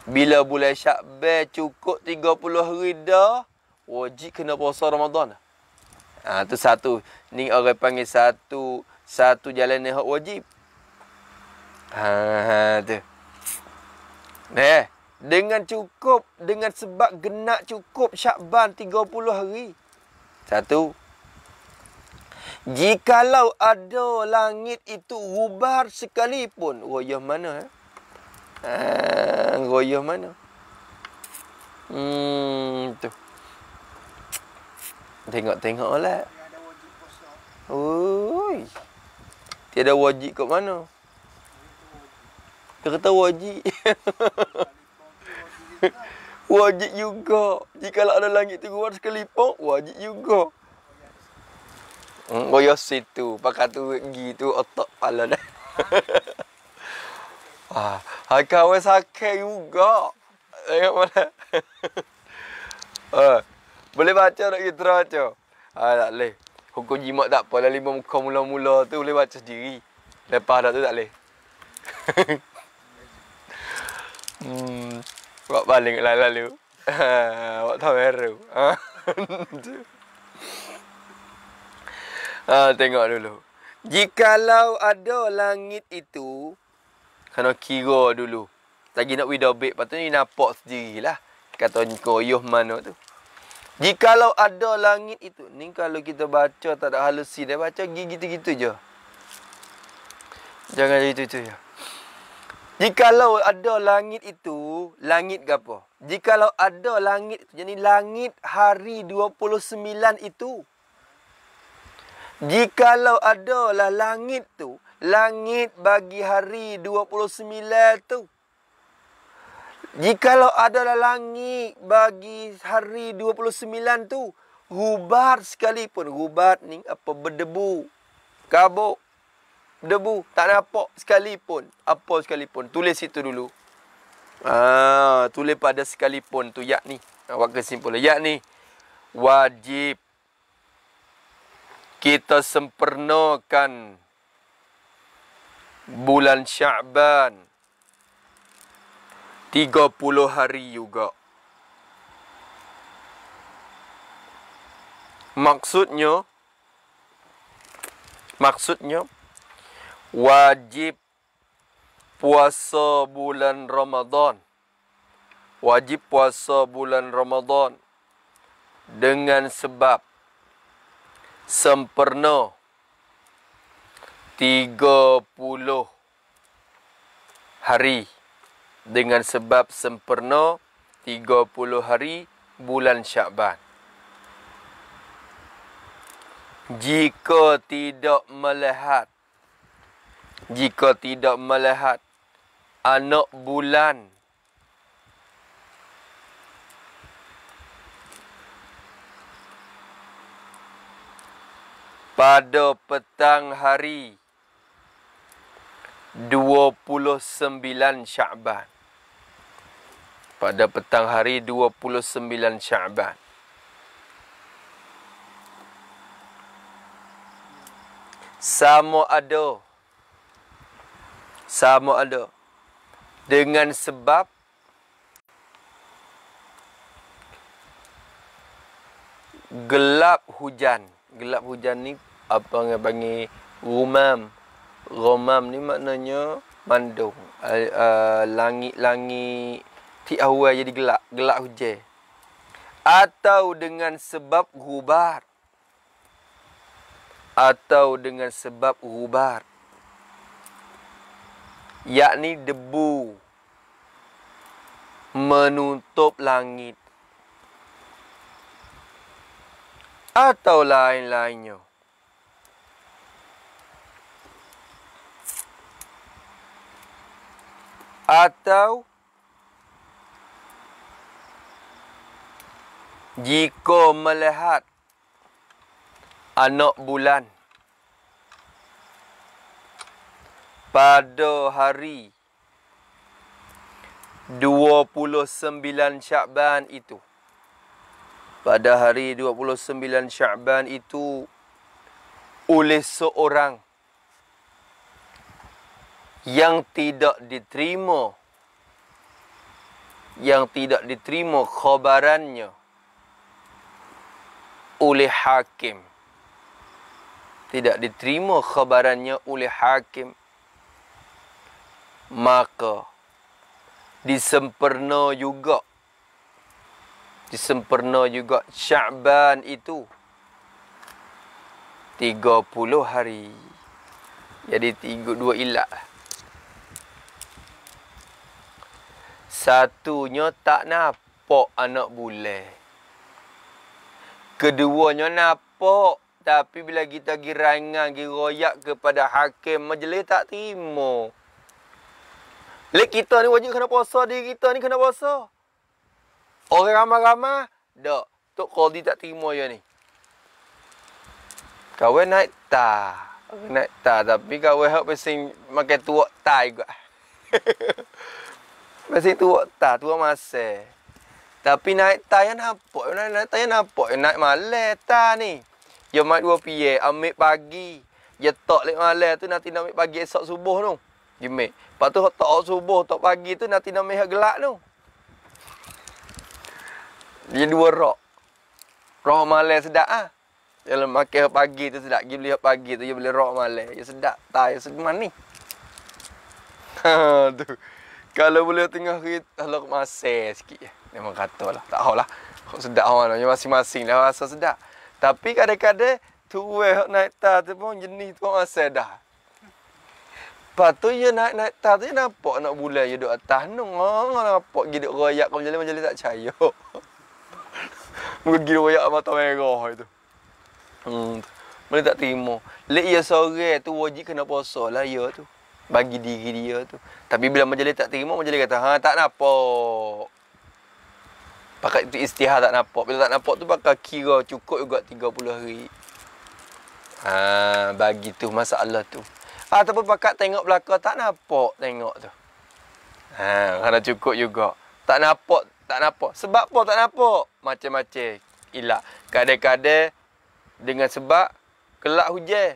Bila bulan Syakbar cukup 30 hari dah, wajib kena puasa Ramadan. Ah ha, tu satu. Ni orang panggil satu satu jalan yang wajib. Ha, ha tu. Eh, dengan cukup dengan sebab genap cukup Syakban 30 hari. Satu. Jikalau ada langit itu rubar sekalipun, royah mana eh? Ah, eh, goyoh mana? Hmm, tu. Tengok-tengok lah. Ui. Tiada wajib kat mana? Dia kata wajib. wajib juga. Jika ada langit tu keluar sekelipok, wajib juga. Hmm, goyoh situ. Pakai tu gitu otak pala dah. ah. Hakau weh sakit juga. Tengok mana. uh, eh, boleh baca tak kita baca? Ah, tak leh. Hukum jimat tak apa. Lima muka mula-mula tu boleh baca sendiri. Lepas dah tu tak leh. hmm. Buat balik ke lah lalu. lalu. Buat tahu meru. ah, tengok dulu. Jikalau ada langit itu, kena kira dulu. Lagi nak widow bait, lepas tu ni nampak sendirilah. Kata koyuh mana tu. Jikalau ada langit itu. Ni kalau kita baca tak ada halusi. Dia baca gitu-gitu je. Jangan jadi itu-itu je. Jikalau ada langit itu, langit ke apa? Jikalau ada langit itu, jadi langit hari 29 itu. Jikalau lah langit tu, langit bagi hari 29 tu. Jikalau adalah langit bagi hari 29 tu, hubar sekalipun. Hubar ni apa berdebu, kabuk, debu, tak nampak sekalipun. Apa sekalipun, tulis situ dulu. Ah, tulis pada sekalipun tu yakni. Awak ha, kesimpulan yakni wajib kita sempurnakan bulan Syaban 30 hari juga maksudnya maksudnya wajib puasa bulan Ramadan wajib puasa bulan Ramadan dengan sebab sempurna 30 hari dengan sebab sempurna 30 hari bulan Syakban. Jika tidak melihat jika tidak melihat anak bulan pada petang hari 29 Syaban. Pada petang hari 29 Syaban. Sama ada sama ada dengan sebab gelap hujan. Gelap hujan ni apa yang panggil rumam. Romam ni maknanya mandung. Eh, eh, langit-langit. Uh, Tiap awal jadi gelap. Gelap hujan. Atau dengan sebab hubar, Atau dengan sebab hubar, Yakni debu. Menutup langit. Atau lain-lainnya. atau jika melihat anak bulan pada hari 29 Syakban itu pada hari 29 Syakban itu oleh seorang yang tidak diterima yang tidak diterima khabarannya oleh hakim tidak diterima khabarannya oleh hakim maka disempurna juga disempurna juga Syaban itu 30 hari jadi 3 2 ilah. Satunya tak nampak anak boleh. Keduanya nampak tapi bila kita girangan, giroyak kepada hakim majlis tak terima. Lek kita ni wajib kena puasa diri kita ni kena puasa. Orang ramah-ramah, dak. Tok Qadi tak terima ya ni. Kawe naik ta. Naik ta tapi kawe hak pesing makan tuak tai juga. masih tu tak tua masa. Tapi naik tayar kan nampak, naik, naik tayar kan nampak, eh, naik malay. ta ni. Ya mai dua pagi, ambil pagi. Ya tok lek malam tu nanti nak ambil pagi esok subuh tu. Gimik. Lepas tu tok subuh, tok pagi tu nanti nak ambil gelak tu. Dia dua rok. Roh malay sedak ah. Ha? Yang makan pagi tu sedak, gi beli pagi tu dia beli roh malam. Ya sedap, tayar sedap manis. Ha tu. Kalau boleh tengah hari Kalau masih sikit Memang kata lah Tak tahu lah sedap orang lah Masing-masing dia rasa sedap Tapi kadang-kadang Tu weh naik ta tu pun Jenis tu masih dah Lepas tu ia naik-naik ta tu nampak nak bulan Ia duduk atas ni Orang nampak Gidup royak Kau jalan jalan tak cahaya Mungkin gidup royak Mata merah itu Hmm Mereka tak terima Lek ia sore tu Wajib kena posol lah Ya tu bagi diri dia tu. Tapi bila majlis tak terima, majlis kata, ha tak nampak. Pakat itu istihar tak nampak. Bila tak nampak tu pakai kira cukup juga 30 hari. Ha bagi tu masalah tu. Ataupun pakat tengok belakang tak nampak tengok tu. Ha kalau cukup juga. Tak nampak, tak nampak. Sebab apa tak nampak? Macam-macam ilah. Kadang-kadang dengan sebab kelak hujan.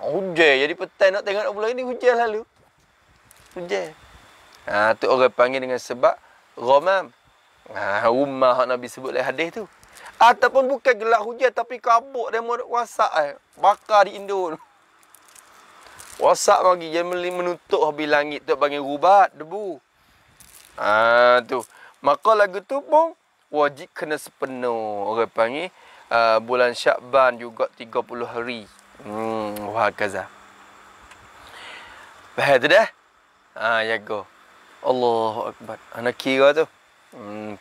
Hujan. Jadi petang nak tengok nak pulang ni hujan lalu. Hujan. Ha tu orang panggil dengan sebab ghamam. Ha rumah hak Nabi sebut dalam hadis tu. Ataupun bukan gelap hujan tapi kabut dia mau wasak eh. Bakar di Indon. Wasak bagi dia menutup habis langit tu panggil rubat debu. Ha tu. Maka lagu tu pun wajib kena sepenuh. Orang panggil uh, bulan Syakban juga 30 hari. Wah وهكذا بهذا ده آه يجو الله أكبر أنا كيرا تو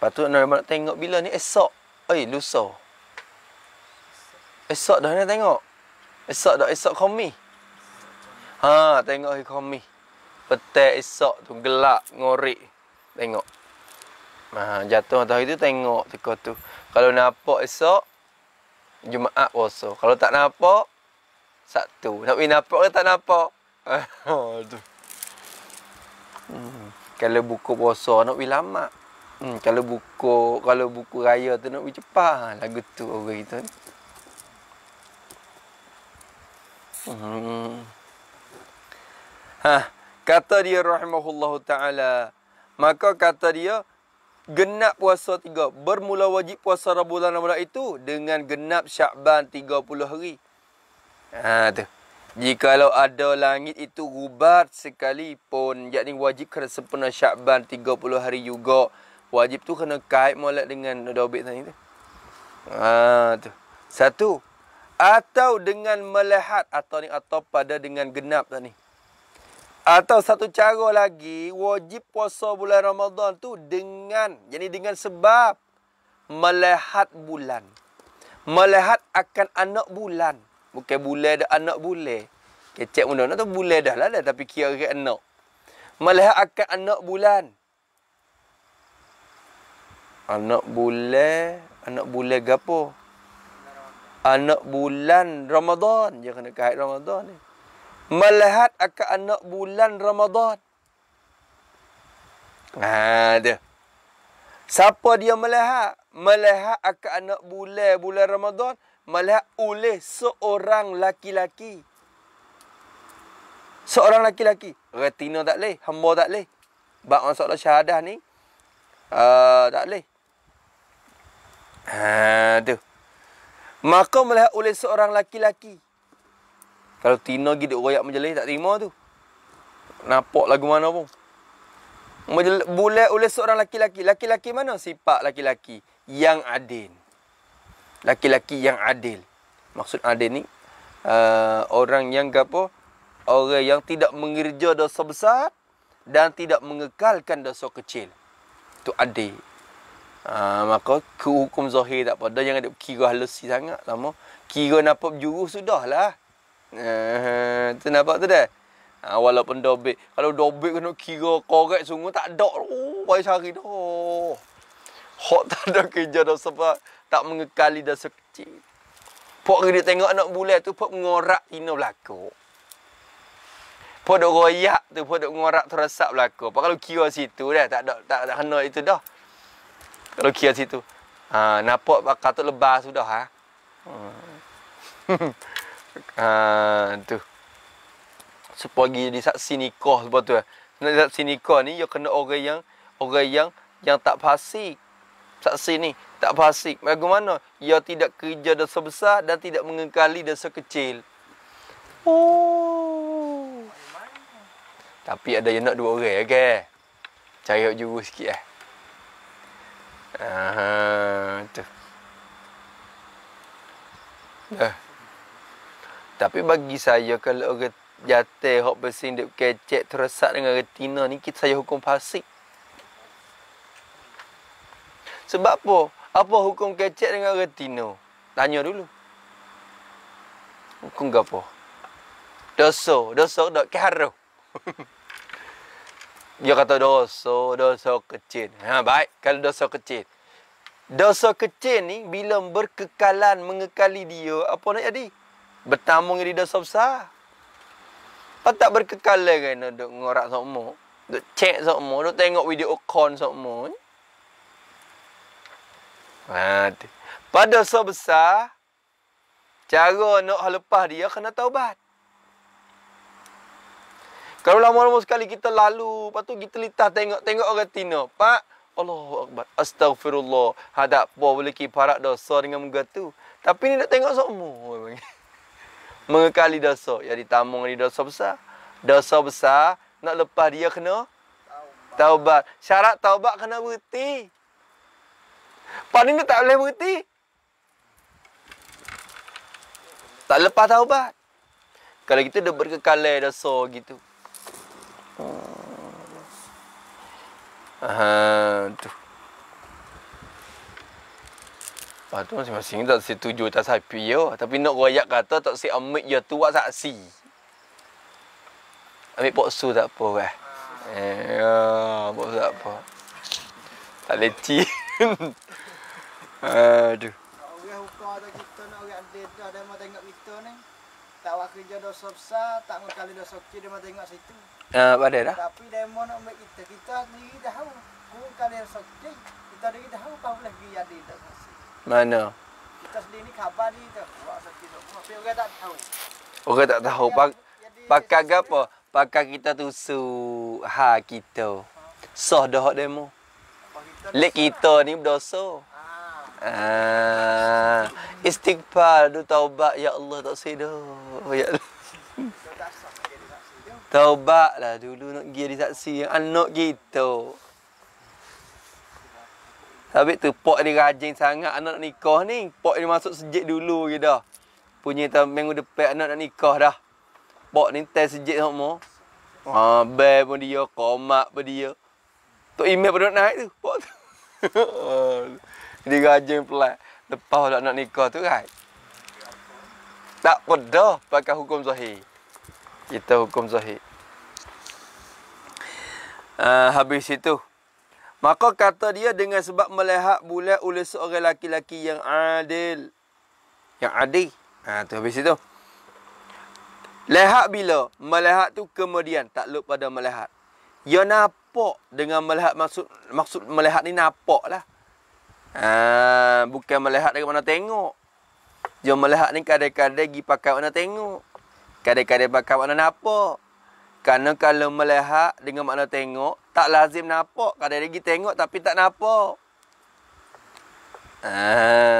patut nak nak tengok bila ni esok. Oi, lusa. Esok dah nak tengok. Esok dah esok komi. Ha, tengok hi komi. Petak esok tu gelap ngorik. Tengok. Ha, jatuh atas itu tengok teko tu. Kalau nampak esok Jumaat puasa. Kalau tak nampak satu Nak pergi nampak ke tak nampak? Aduh. Hmm. Kalau buku puasa nak pergi lama. Hmm. Kalau buku kalau buku raya tu nak pergi cepat. Ah, lagu tu orang kita ni. Hmm. Ha. Kata dia rahimahullahu ta'ala. Maka kata dia, genap puasa tiga. Bermula wajib puasa Rabu dan Ramadhan itu dengan genap syakban tiga puluh hari. Ha tu. Jikalau ada langit itu rubat sekalipun, yakni wajib kena sempurna Syakban 30 hari juga. Wajib tu kena kait molek dengan dobit tadi tu. Ha tu. Satu atau dengan melihat atau ni atau pada dengan genap tadi. Atau satu cara lagi, wajib puasa bulan Ramadan tu dengan, jadi dengan sebab melihat bulan. Melihat akan anak bulan. Bukan boleh, dah anak boleh. Kecek muda nak tu boleh dah lah, tapi kira ke anak. Malah akan anak bulan. Anak boleh, anak boleh gapo? Anak bulan Ramadan, dia kena kait Ramadan ni. Melihat akan anak bulan Ramadan. Ha dia. Siapa dia melihat? melihat akak anak bulan bulan Ramadan melihat oleh seorang laki-laki. Seorang laki-laki. Retina tak leh, hamba tak leh. Bab masalah syahadah ni uh, tak leh. Ha tu. Maka melihat oleh seorang laki-laki. Kalau tina gi duk royak majlis tak terima tu. Nampak lagu mana pun. Bulat oleh seorang laki-laki. Laki-laki mana? Sipak laki-laki yang adil. Laki-laki yang adil. Maksud adil ni uh, orang yang gapo, Orang yang tidak mengerja dosa besar dan tidak mengekalkan dosa kecil. Itu adil. Uh, maka ke hukum zahir tak apa. Dan jangan ada kira halusi sangat. Lama. Kira nampak juru sudahlah. Uh, tu nampak tu dah. Uh, walaupun dobek Kalau dobit kena kira korek sungguh tak ada. Oh, baik sehari dah. Hak tak ada kerja dah sebab tak mengekali dah sekecil. Pok dia tengok anak bule tu, pok mengorak ino berlaku. Pok duk royak tu, pok duk mengorak tu resap berlaku. kalau kira situ dah, tak ada, tak, tak kena itu dah. Kalau kira situ. Ha, nampak bakal tu lebar sudah ha. Ha, tu. Sepuluh di jadi saksi nikah sebab tu. Eh. Nak saksi nikah ni, yo kena orang yang orang yang yang tak fasik saksi ni tak fasik. Bagaimana? Ia tidak kerja dosa besar dan tidak mengekali dosa kecil. Oh. Tapi ada yang nak dua orang ke? Okay? Cari hak juru sikit eh. Aha, tu. Dah. Eh. Tapi bagi saya kalau orang jatuh hak bersin dek kecek terosak dengan retina ni kita saya hukum fasik. Sebab apa? Apa hukum kecek dengan retino? Tanya dulu. Hukum ke apa? Dosa. Dosa tak kehara. Dia kata dosa, dosa kecil. Ha, baik, kalau dosa kecil. Dosa kecil ni, bila berkekalan, mengekali dia, apa nak jadi? Bertambung jadi dosa besar. Apa tak berkekalan kan, duduk ngorak sama. Duduk cek sama, duduk tengok video account semua. Ha, pada besar, cara nak lepas dia kena taubat. Kalau lama-lama sekali kita lalu, lepas tu kita litah tengok-tengok orang tina. Pak, Allah Akbar. Astaghfirullah. Hadap apa boleh kiparak dosa dengan muka tu. Tapi ni nak tengok semua. Mengekali dosa. Yang ditamung ni dosa besar. Dosa besar, nak lepas dia kena? Taubat. taubat. Syarat taubat kena berhenti. Pak Nino tak boleh berhenti. Tak lepas taubat. Kalau kita dah berkekalai dah so gitu. Ha, tu. Pak tu masing-masing tak setuju tak sapi yo, tapi nak royak kata tak si amik ya tu buat saksi. Ambil poksu tak apa kan? Eh, ya, poksu tak apa. Tak leci. Aduh. Orang hukum ada kita ada dah tengok kita ni. Tak buat kerja dosa besar, tak mau kali dosa kecil dia mau tengok situ. Ah, uh, dah. Tapi dia nak ambil kita. Kita sendiri dah tahu. Kau kali dosa kecil, kita sendiri dah tahu kau boleh pergi ada dah. Mana? Kita sendiri ni khabar ni tu. Tapi orang tak tahu. Orang tak tahu. Pakai apa? Pakai kita tu ha kita. Soh dah demo le kita ni berdosa. Ah, istighfar tu taubat ya Allah tak sedo, Ya lah dulu nak pergi jadi saksi anak kita. Tapi tu pok dia rajin sangat anak nak nikah ni. Pok ni masuk sejik dulu ke dah. Punya tu minggu depan anak nak nikah dah. Pok ni test sejik sama. oh. ah, bel pun dia, komak pun dia. Tok email pun nak naik tu. Pok tu. Dia rajin pula. Lepas nak nak nikah tu kan. Tak pedah pakai hukum zahir. Kita hukum zahir. Uh, habis itu. Maka kata dia dengan sebab melihat bulat oleh seorang lelaki-lelaki yang adil. Yang adil. Ha, tu habis itu. Lihat bila? Melihat tu kemudian. Tak lup pada melihat. Ya nampak dengan melihat maksud maksud melihat ni nampak lah. Ha, bukan melihat dengan mana tengok. Dia melihat ni kadang-kadang pergi pakai mana tengok. Kadang-kadang pakai mana nampak. Kerana kalau melihat dengan mana tengok, tak lazim nampak. Kadang-kadang pergi tengok tapi tak nampak. Ah, ha,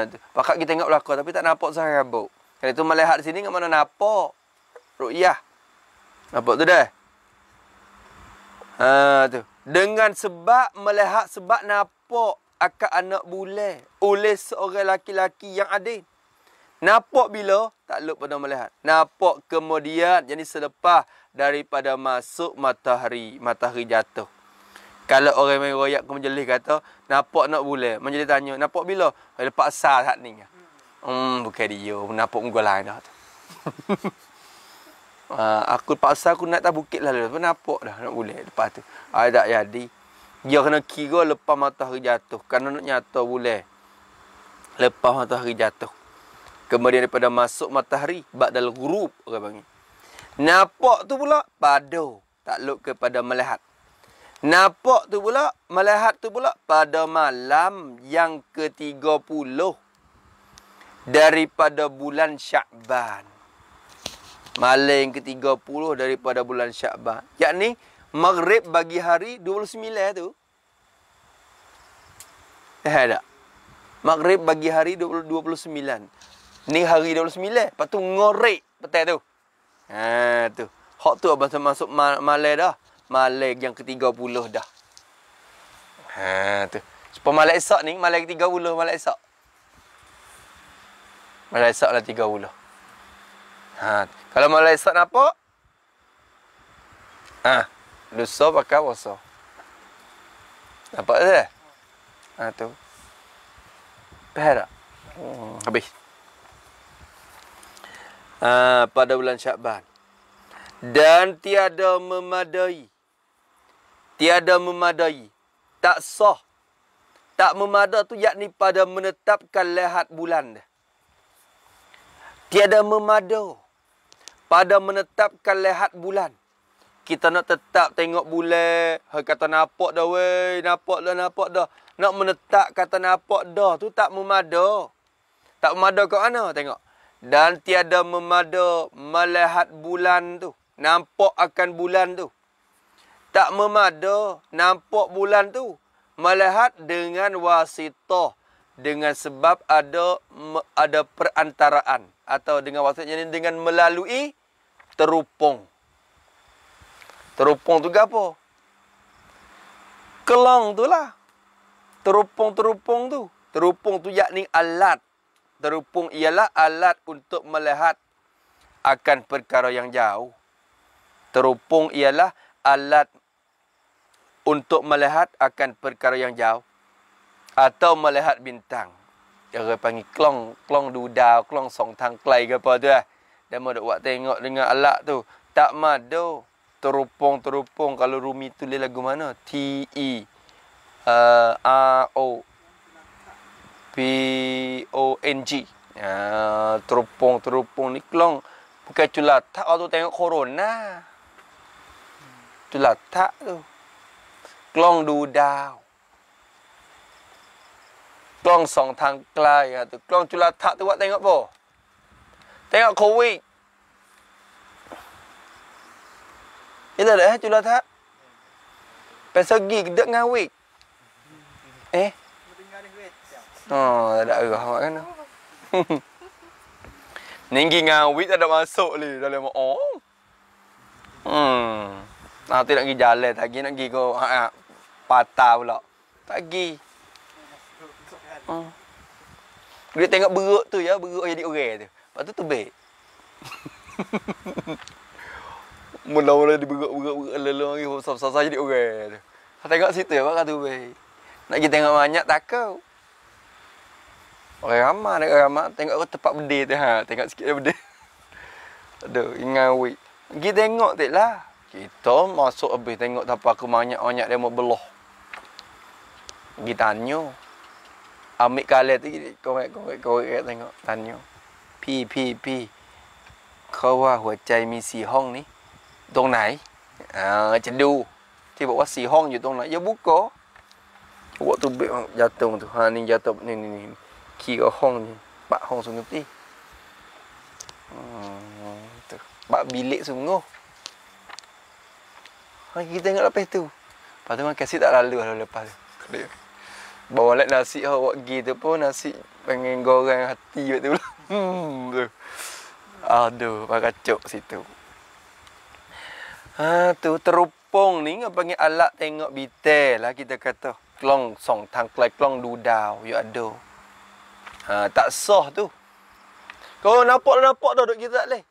uh, pakak kita tengok belakang tapi tak nampak sangat rabuk. Kalau itu melihat di sini dengan mana nampak. Rukiah, Nampak tu dah. Ha tu. Dengan sebab melihat sebab nampak akak anak bule oleh seorang laki-laki yang ada. Nampak bila tak lupa pada melihat. Nampak kemudian jadi selepas daripada masuk matahari, matahari jatuh. Kalau orang main royak ke majlis kata, nampak nak bule, menjadi tanya, nampak bila? Lepas sah hat ni. Hmm. hmm, bukan dia, nampak muka lain dah. Ah, aku paksa aku nak atas bukit lah. Lepas nampak dah nak boleh lepas tu. Ah, tak jadi. Dia kena kira lepas matahari jatuh. Kerana nak nyata boleh. Lepas matahari jatuh. Kemudian daripada masuk matahari. Bak dalam grup orang panggil. Nampak tu pula pada. tak Takluk kepada melihat. Nampak tu pula, melihat tu pula pada malam yang ke puluh daripada bulan Syakban. Malam yang ke-30 daripada bulan Syakban. Yakni, maghrib bagi hari 29 ya tu. Eh, tak? Maghrib bagi hari 29. Ni hari 29. Lepas tu, ngorek petai tu. Ha, tu. Hak tu abang masuk malam dah. Malam yang ke-30 dah. Ha, tu. Supaya malam esok ni, malam ke-30 malam esok. Malam esok lah 30. Ha, tu. Kalau malam esok nampak? Ha, lusa baka puasa. Nampak tak? Eh? Ha tu. Faham Hmm. Habis. Ha, pada bulan Syakban. Dan tiada memadai. Tiada memadai. Tak sah. Tak memadai tu yakni pada menetapkan lehat bulan dah. Tiada memadai pada menetapkan lehat bulan. Kita nak tetap tengok bulan. Hai kata nampak dah wey. Nampak dah, nampak dah. Nak menetap kata nampak dah. tu tak memada. Tak memada ke mana tengok. Dan tiada memada melihat bulan tu. Nampak akan bulan tu. Tak memada nampak bulan tu. Melihat dengan wasitah. Dengan sebab ada ada perantaraan. Atau dengan wasitah ini dengan melalui terupung. Terupung tu apa? Kelong tu lah. Terupung-terupung tu. Terupung tu yakni alat. Terupung ialah alat untuk melihat akan perkara yang jauh. Terupung ialah alat untuk melihat akan perkara yang jauh. Atau melihat bintang. Dia panggil klong, klong dudau, klong song tang klai ke apa tu lah. Eh? Dan mahu buat tengok dengan alat tu. Tak madu terupung-terupung kalau Rumi tulis lagu mana. T-E. A-O. Uh, P-O-N-G. Ya, terupung-terupung ni kelong. Bukan cula tak kalau tengok corona. Cula tak tu. Kelong dudau. กล้องสองทางไกลครับกล้องจุลทรรศน์ที่ว่าได้ก็พอ Tengok Kuwait. Yalah dah culah tak. Pesagi kedek dengan wik. Eh? Oh, tak ada arah awak kan. Ninggi ngawi tak ada masuk li dalam oh. Hmm. Nanti nak pergi jalan, tak nak pergi ke ha, patah pula. Tak pergi. Hmm. Dia tengok beruk tu ya, beruk jadi orang tu. Lepas tu terbaik. Mula-mula dia berat-berat-berat lalu lagi besar-besar saja dia orang. Okay. tengok situ ya, Pak tu Tubik. Nak pergi tengok banyak tak kau. Orang ramah, orang ramah. Tengok aku tempat benda tu. Ha. Tengok sikit dia benda. Aduh, ingat awik. Pergi tengok tak lah. Kita masuk habis tengok tapi aku banyak-banyak dia mau beloh. Pergi tanya. Ambil kalah tu, korek-korek-korek tengok. Tanya. พี่พี่พี่เขาว่าหัวใจมีสี่ห้องนี้ตรงไหนอ่าจะดูที่บอกว่าสี่ห้องอยู่ตรงไหนยาบุกโกว่าตุบยาตรงตุฮานิยาตบนี่นี่ขี้ก็ห้องนี่ปะห้องสุนุตีปะบิลิสุงโง่ kita tengok lepas tu. Lepas tu makan tak lalu lah lepas tu. Bawa balik nasi awak pergi tu pun nasi pengen goreng hati tu lah. Hmm, aduh, pakacuk situ. Ha, tu terupong ni ngap panggil alat tengok bitel lah kita kata. Kelong song tang klai kelong dudau, yo ado. Ha, tak sah tu. Kau nampak dah nampak dah duk kita leh.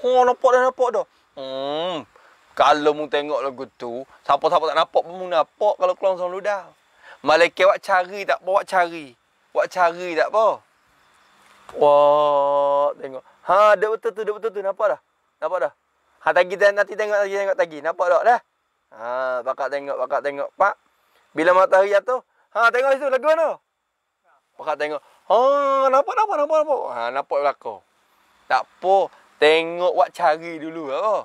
Ho ha, oh, nampak dah nampak dah. Hmm. Kalau mu tengok lagu tu, siapa-siapa tak nampak pun mu nampak kalau kelong song dudau. Malaikat wak cari tak apa, cari. Wak cari tak apa. Wah, tengok. Ha, dah betul tu, dah betul tu. Nampak dah? Nampak dah? Ha, tagi dah nanti tengok lagi, tengok lagi. Nampak tak dah? Ha, bakal tengok, bakal tengok. Pak, bila matahari tu? Ha, tengok situ, lagu mana? Bakal tengok. Ha, nampak, nampak, nampak, nampak. Ha, nampak belakang. Tak apa. Tengok buat cari dulu lah. Oh.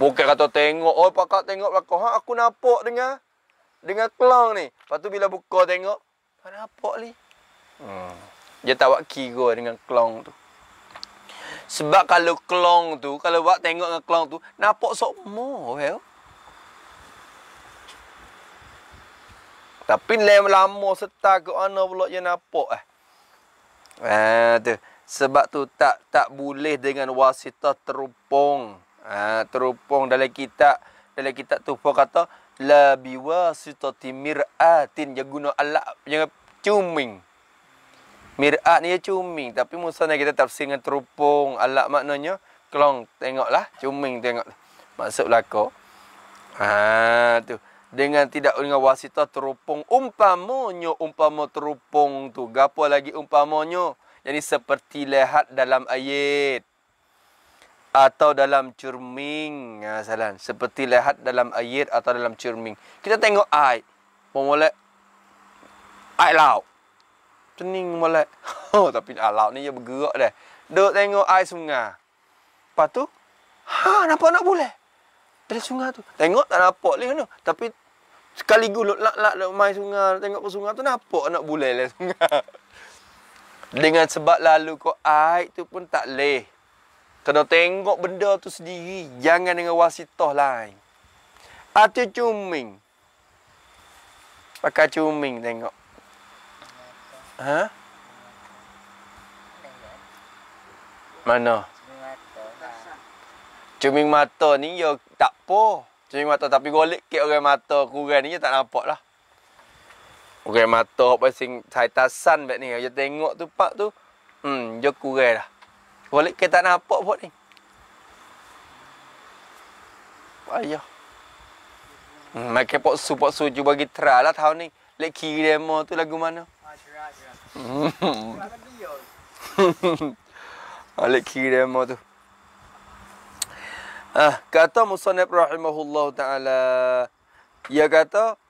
Bukan kata tengok. Oh, pakak tengok belakang. Ha, aku nampak dengan dengan kelang ni. Lepas tu bila buka tengok. Ha, nampak ni. Hmm. Dia tak buat kira dengan klong tu. Sebab kalau klong tu, kalau buat tengok dengan klong tu, nampak sok mo, well. Eh. Tapi lem lama setar ke mana pula dia nampak eh. Ah tu. Sebab tu tak tak boleh dengan wasita terupung. Ah terupung dalam kitab dalam kitab tu pun kata la biwasitati mir'atin dia guna alat yang cuming. Mir'at ni cuming tapi musanna kita tafsir dengan terupung alat maknanya kelong tengoklah cuming tengok maksud belaka ha tu dengan tidak dengan wasitah terupung umpamanya umpama terupung tu gapo lagi umpamanya jadi seperti lehat dalam ayat atau dalam cermin ha, salah seperti lehat dalam ayat atau dalam cermin kita tengok air pemula air laut tening molek. oh, tapi alau ni dia bergerak dah. Duk tengok air sungai. Lepas tu ha nampak nak boleh. Dari sungai tu. Tengok tak nampak leh tu. Tapi sekali gulut lak lak nak main sungai, tengok ke sungai tu nampak nak boleh leh sungai. Dengan sebab lalu kau air tu pun tak leh. Kena tengok benda tu sendiri. Jangan dengan wasitah lain. Atau cuming. Pakai cuming tengok. Ha? Mana? Cuming mata ni ya tak apa. Cuming mata tapi golek ke orang mata kurang ni ya tak nampak lah. Orang mata apa sing saitasan bet ni. Ya tengok tu pak tu. Hmm, dia kurang lah. Golek ke tak nampak pak ni. Ayah. Hmm, mak kepok su pok su cuba gitar lah tahun ni. Lek kiri demo tu lagu mana? Alik kira mo tu. Ah, kata Musanib rahimahullah ta'ala. Ia kata.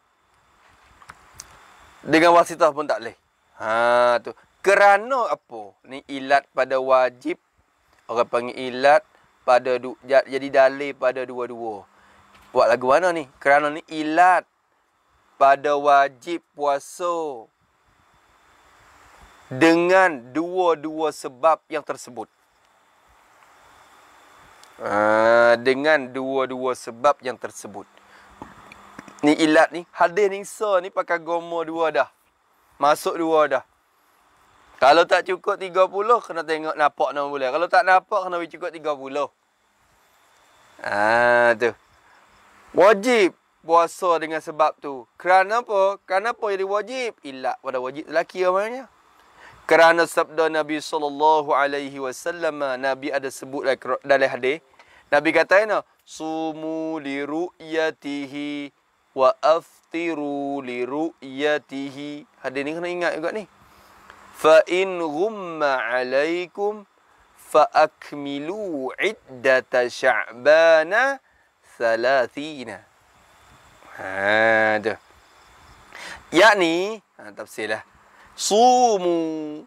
Dengan wasitah pun tak boleh. Ha, tu. Kerana apa? Ni ilat pada wajib. Orang panggil ilat. Pada du, jadi dalih pada dua-dua. Buat lagu mana ni? Kerana ni ilat. Pada wajib puasa. Hmm. dengan dua-dua sebab yang tersebut. Uh, dengan dua-dua sebab yang tersebut. Ni ilat ni. Hadis ni so ni pakai goma dua dah. Masuk dua dah. Kalau tak cukup tiga puluh, kena tengok nampak nama boleh. Kalau tak nampak, kena pergi cukup tiga puluh. Ah tu. Wajib puasa dengan sebab tu. Kerana apa? Kenapa jadi wajib? Ilat pada wajib lelaki orangnya. Lah, kerana sabda Nabi sallallahu alaihi wasallam Nabi ada sebut dalam hadis Nabi kata ini sumu li ru'yatihi wa aftiru li ru'yatihi hadis ni kena ingat juga ni fa in ghumma alaikum fa akmilu iddata sya'bana thalathina ha tu yakni ha, tafsir Sumu.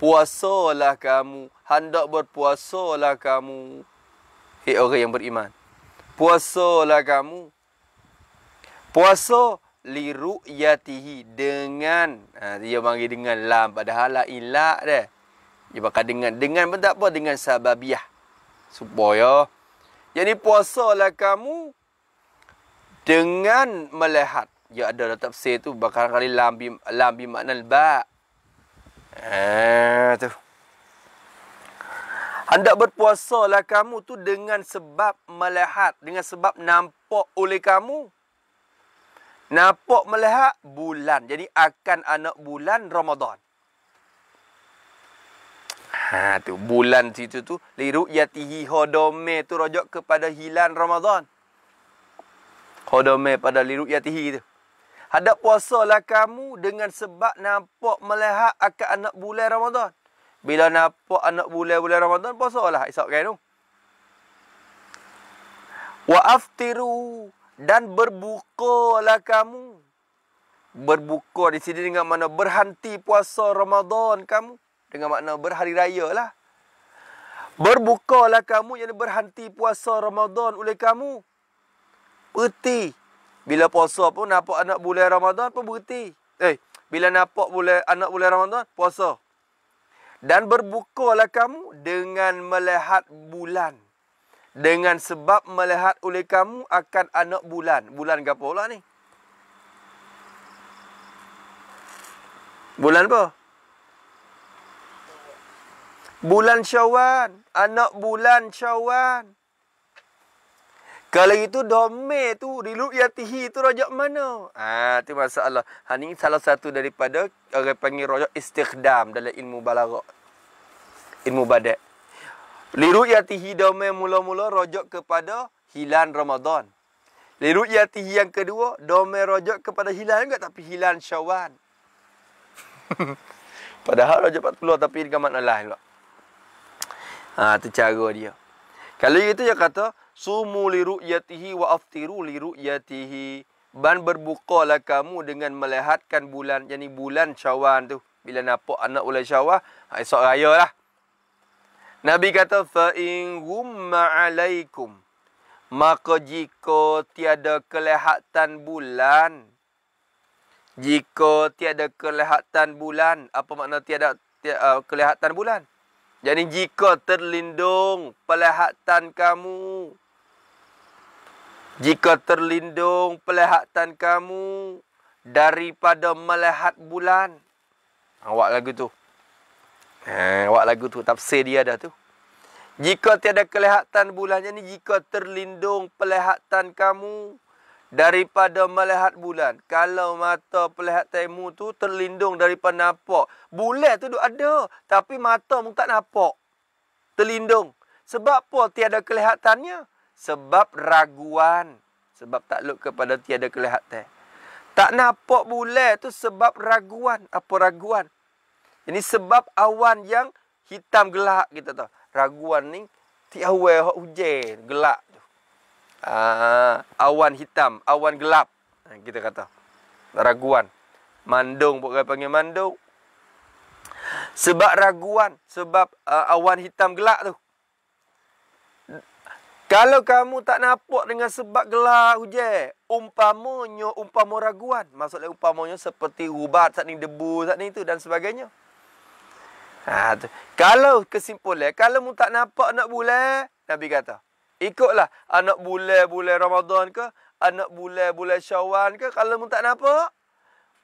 Puasalah kamu. Hendak berpuasalah kamu. Hei orang yang beriman. Puasalah kamu. Puasa li ru'yatihi dengan ha, dia panggil dengan lam padahal la ilak dia. Dia pakai dengan dengan pun tak apa dengan sababiah. Supaya yang ni puasalah kamu dengan melihat dia ada dalam tafsir tu bakal kali lam bi lam bi makna al ba eh tu Anda berpuasa lah kamu tu dengan sebab melihat dengan sebab nampak oleh kamu nampak melihat bulan jadi akan anak bulan Ramadan Ha tu bulan situ tu liruk yatihi hodome tu rojok kepada hilan Ramadan. Hodome pada liruk yatihi tu. Hadap lah kamu dengan sebab nampak melihat akan anak bulan Ramadan. Bila nampak anak bulan-bulan Ramadan, puasalah esok kan tu. Wa dan dan lah kamu. Berbuka di sini dengan mana berhenti puasa Ramadan kamu. Dengan makna berhari raya lah. lah kamu yang berhenti puasa Ramadan oleh kamu. Putih. Bila puasa pun nampak anak bulan Ramadan pun berhenti. Eh, bila nampak bulan anak bulan Ramadan, puasa. Dan berbukalah kamu dengan melihat bulan. Dengan sebab melihat oleh kamu akan anak bulan. Bulan apa pula ni? Bulan apa? Bulan syawal anak bulan syawal. Kalau itu dome tu riluk yatihi tu rojak mana? Ah ha, tu masalah. Ha ni salah satu daripada orang panggil rojak istikdam dalam ilmu balaghah. Ilmu badak. Liruk yatihi dome mula-mula rojak kepada hilan Ramadan. Liruk yatihi yang kedua dome rojak kepada hilan enggak, tapi hilan Syawal. Padahal rojak 40 tapi dengan makna lain pula. Ha tu cara dia. Kalau itu dia kata sumu li ru'yatihi wa aftiru li ru'yatihi ban berbukalah kamu dengan melihatkan bulan Jadi bulan syawan tu bila nampak anak ulai syawah ha, esok raya lah Nabi kata fa in humma alaikum maka jika tiada kelehatan bulan jika tiada kelehatan bulan apa makna tiada, tiada uh, kelihatan bulan jadi jika terlindung pelihatan kamu jika terlindung pelihatan kamu daripada melihat bulan. Ha, awak lagu tu. Eh, awak lagu tu tafsir dia dah tu. Jika tiada kelihatan bulannya ni jika terlindung pelihatan kamu daripada melihat bulan. Kalau mata pelihatanmu tu terlindung daripada nampak. Bulan tu duk ada tapi mata mu tak nampak. Terlindung. Sebab apa tiada kelihatannya? sebab raguan sebab tak takluk kepada tiada kelihatan tak nampak bule tu sebab raguan apa raguan ini sebab awan yang hitam gelap kita tahu raguan ni tiawe hujan gelap tu ah awan hitam awan gelap ha, kita kata raguan mandung buat kau panggil mandung sebab raguan sebab uh, awan hitam gelap tu kalau kamu tak nampak dengan sebab gelap je, umpamanya umpama raguan, maksudnya umpamanya seperti hubat saat ni debu saat ni itu dan sebagainya. Ha, Kalau kesimpulan, kalau mu tak nampak nak bule, Nabi kata, ikutlah anak bule bule Ramadan ke, anak bule bule Syawal ke, kalau mu tak nampak,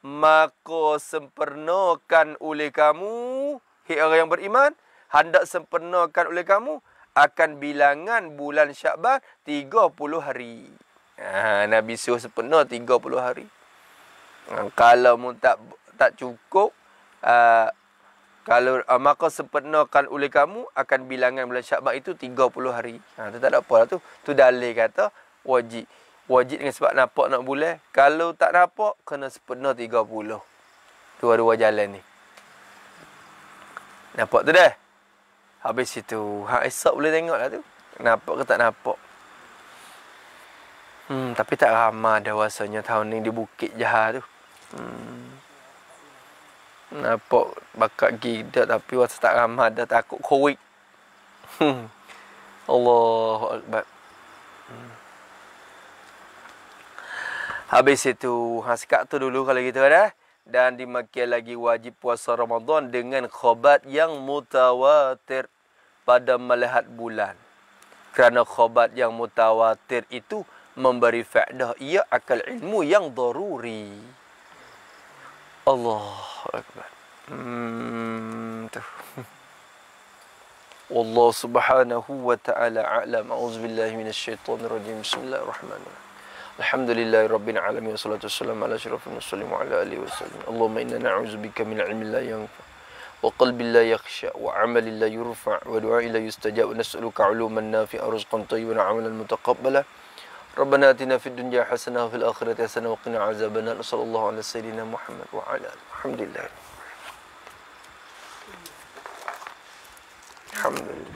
maka sempurnakan oleh kamu, hei orang yang beriman, hendak sempurnakan oleh kamu akan bilangan bulan Syakban 30 hari. Ha, Nabi suruh sepenuh 30 hari. Ha, kalau mu tak tak cukup ha, kalau ha, maka sepenuhkan oleh kamu akan bilangan bulan Syakban itu 30 hari. Ha tu tak ada apa lah tu. Tu dalil kata wajib. Wajib dengan sebab nampak nak boleh. Kalau tak nampak kena sepenuh 30. Dua-dua jalan ni. Nampak tu dah? Habis itu Hak esok boleh tengok lah tu Nampak ke tak nampak Hmm, tapi tak ramah dah rasanya tahun ni di Bukit Jahar tu. Hmm. Nampak bakat gida tapi rasa tak ramah dah takut COVID. Hmm. Allah Akbar. Hmm. Habis itu, hasikat tu dulu kalau kita kan, ada. Eh? Dan dimakai lagi wajib puasa Ramadan dengan khobat yang mutawatir pada melihat bulan. Kerana khabat yang mutawatir itu memberi faedah ia akal ilmu yang daruri. Allah Akbar. Hmm, tu. Allah subhanahu wa ta'ala a'lam. A'udzubillah minasyaitanir rajim. Bismillahirrahmanirrahim. الحمد لله رب العالمين والصلاة والسلام على أشرف المرسلين وعلى آله وسلم اللهم إنا وقلب لا يخشى وعمل لا يرفع ودعاء لا يستجاب نسألك علوما نافعا رزقا طيبا عملا متقبلا ربنا اتنا في الدنيا حسنه وفي الاخره حسنه وقنا عذاب النار صلى الله على سيدنا محمد وعلى اله الحمد لله الحمد لله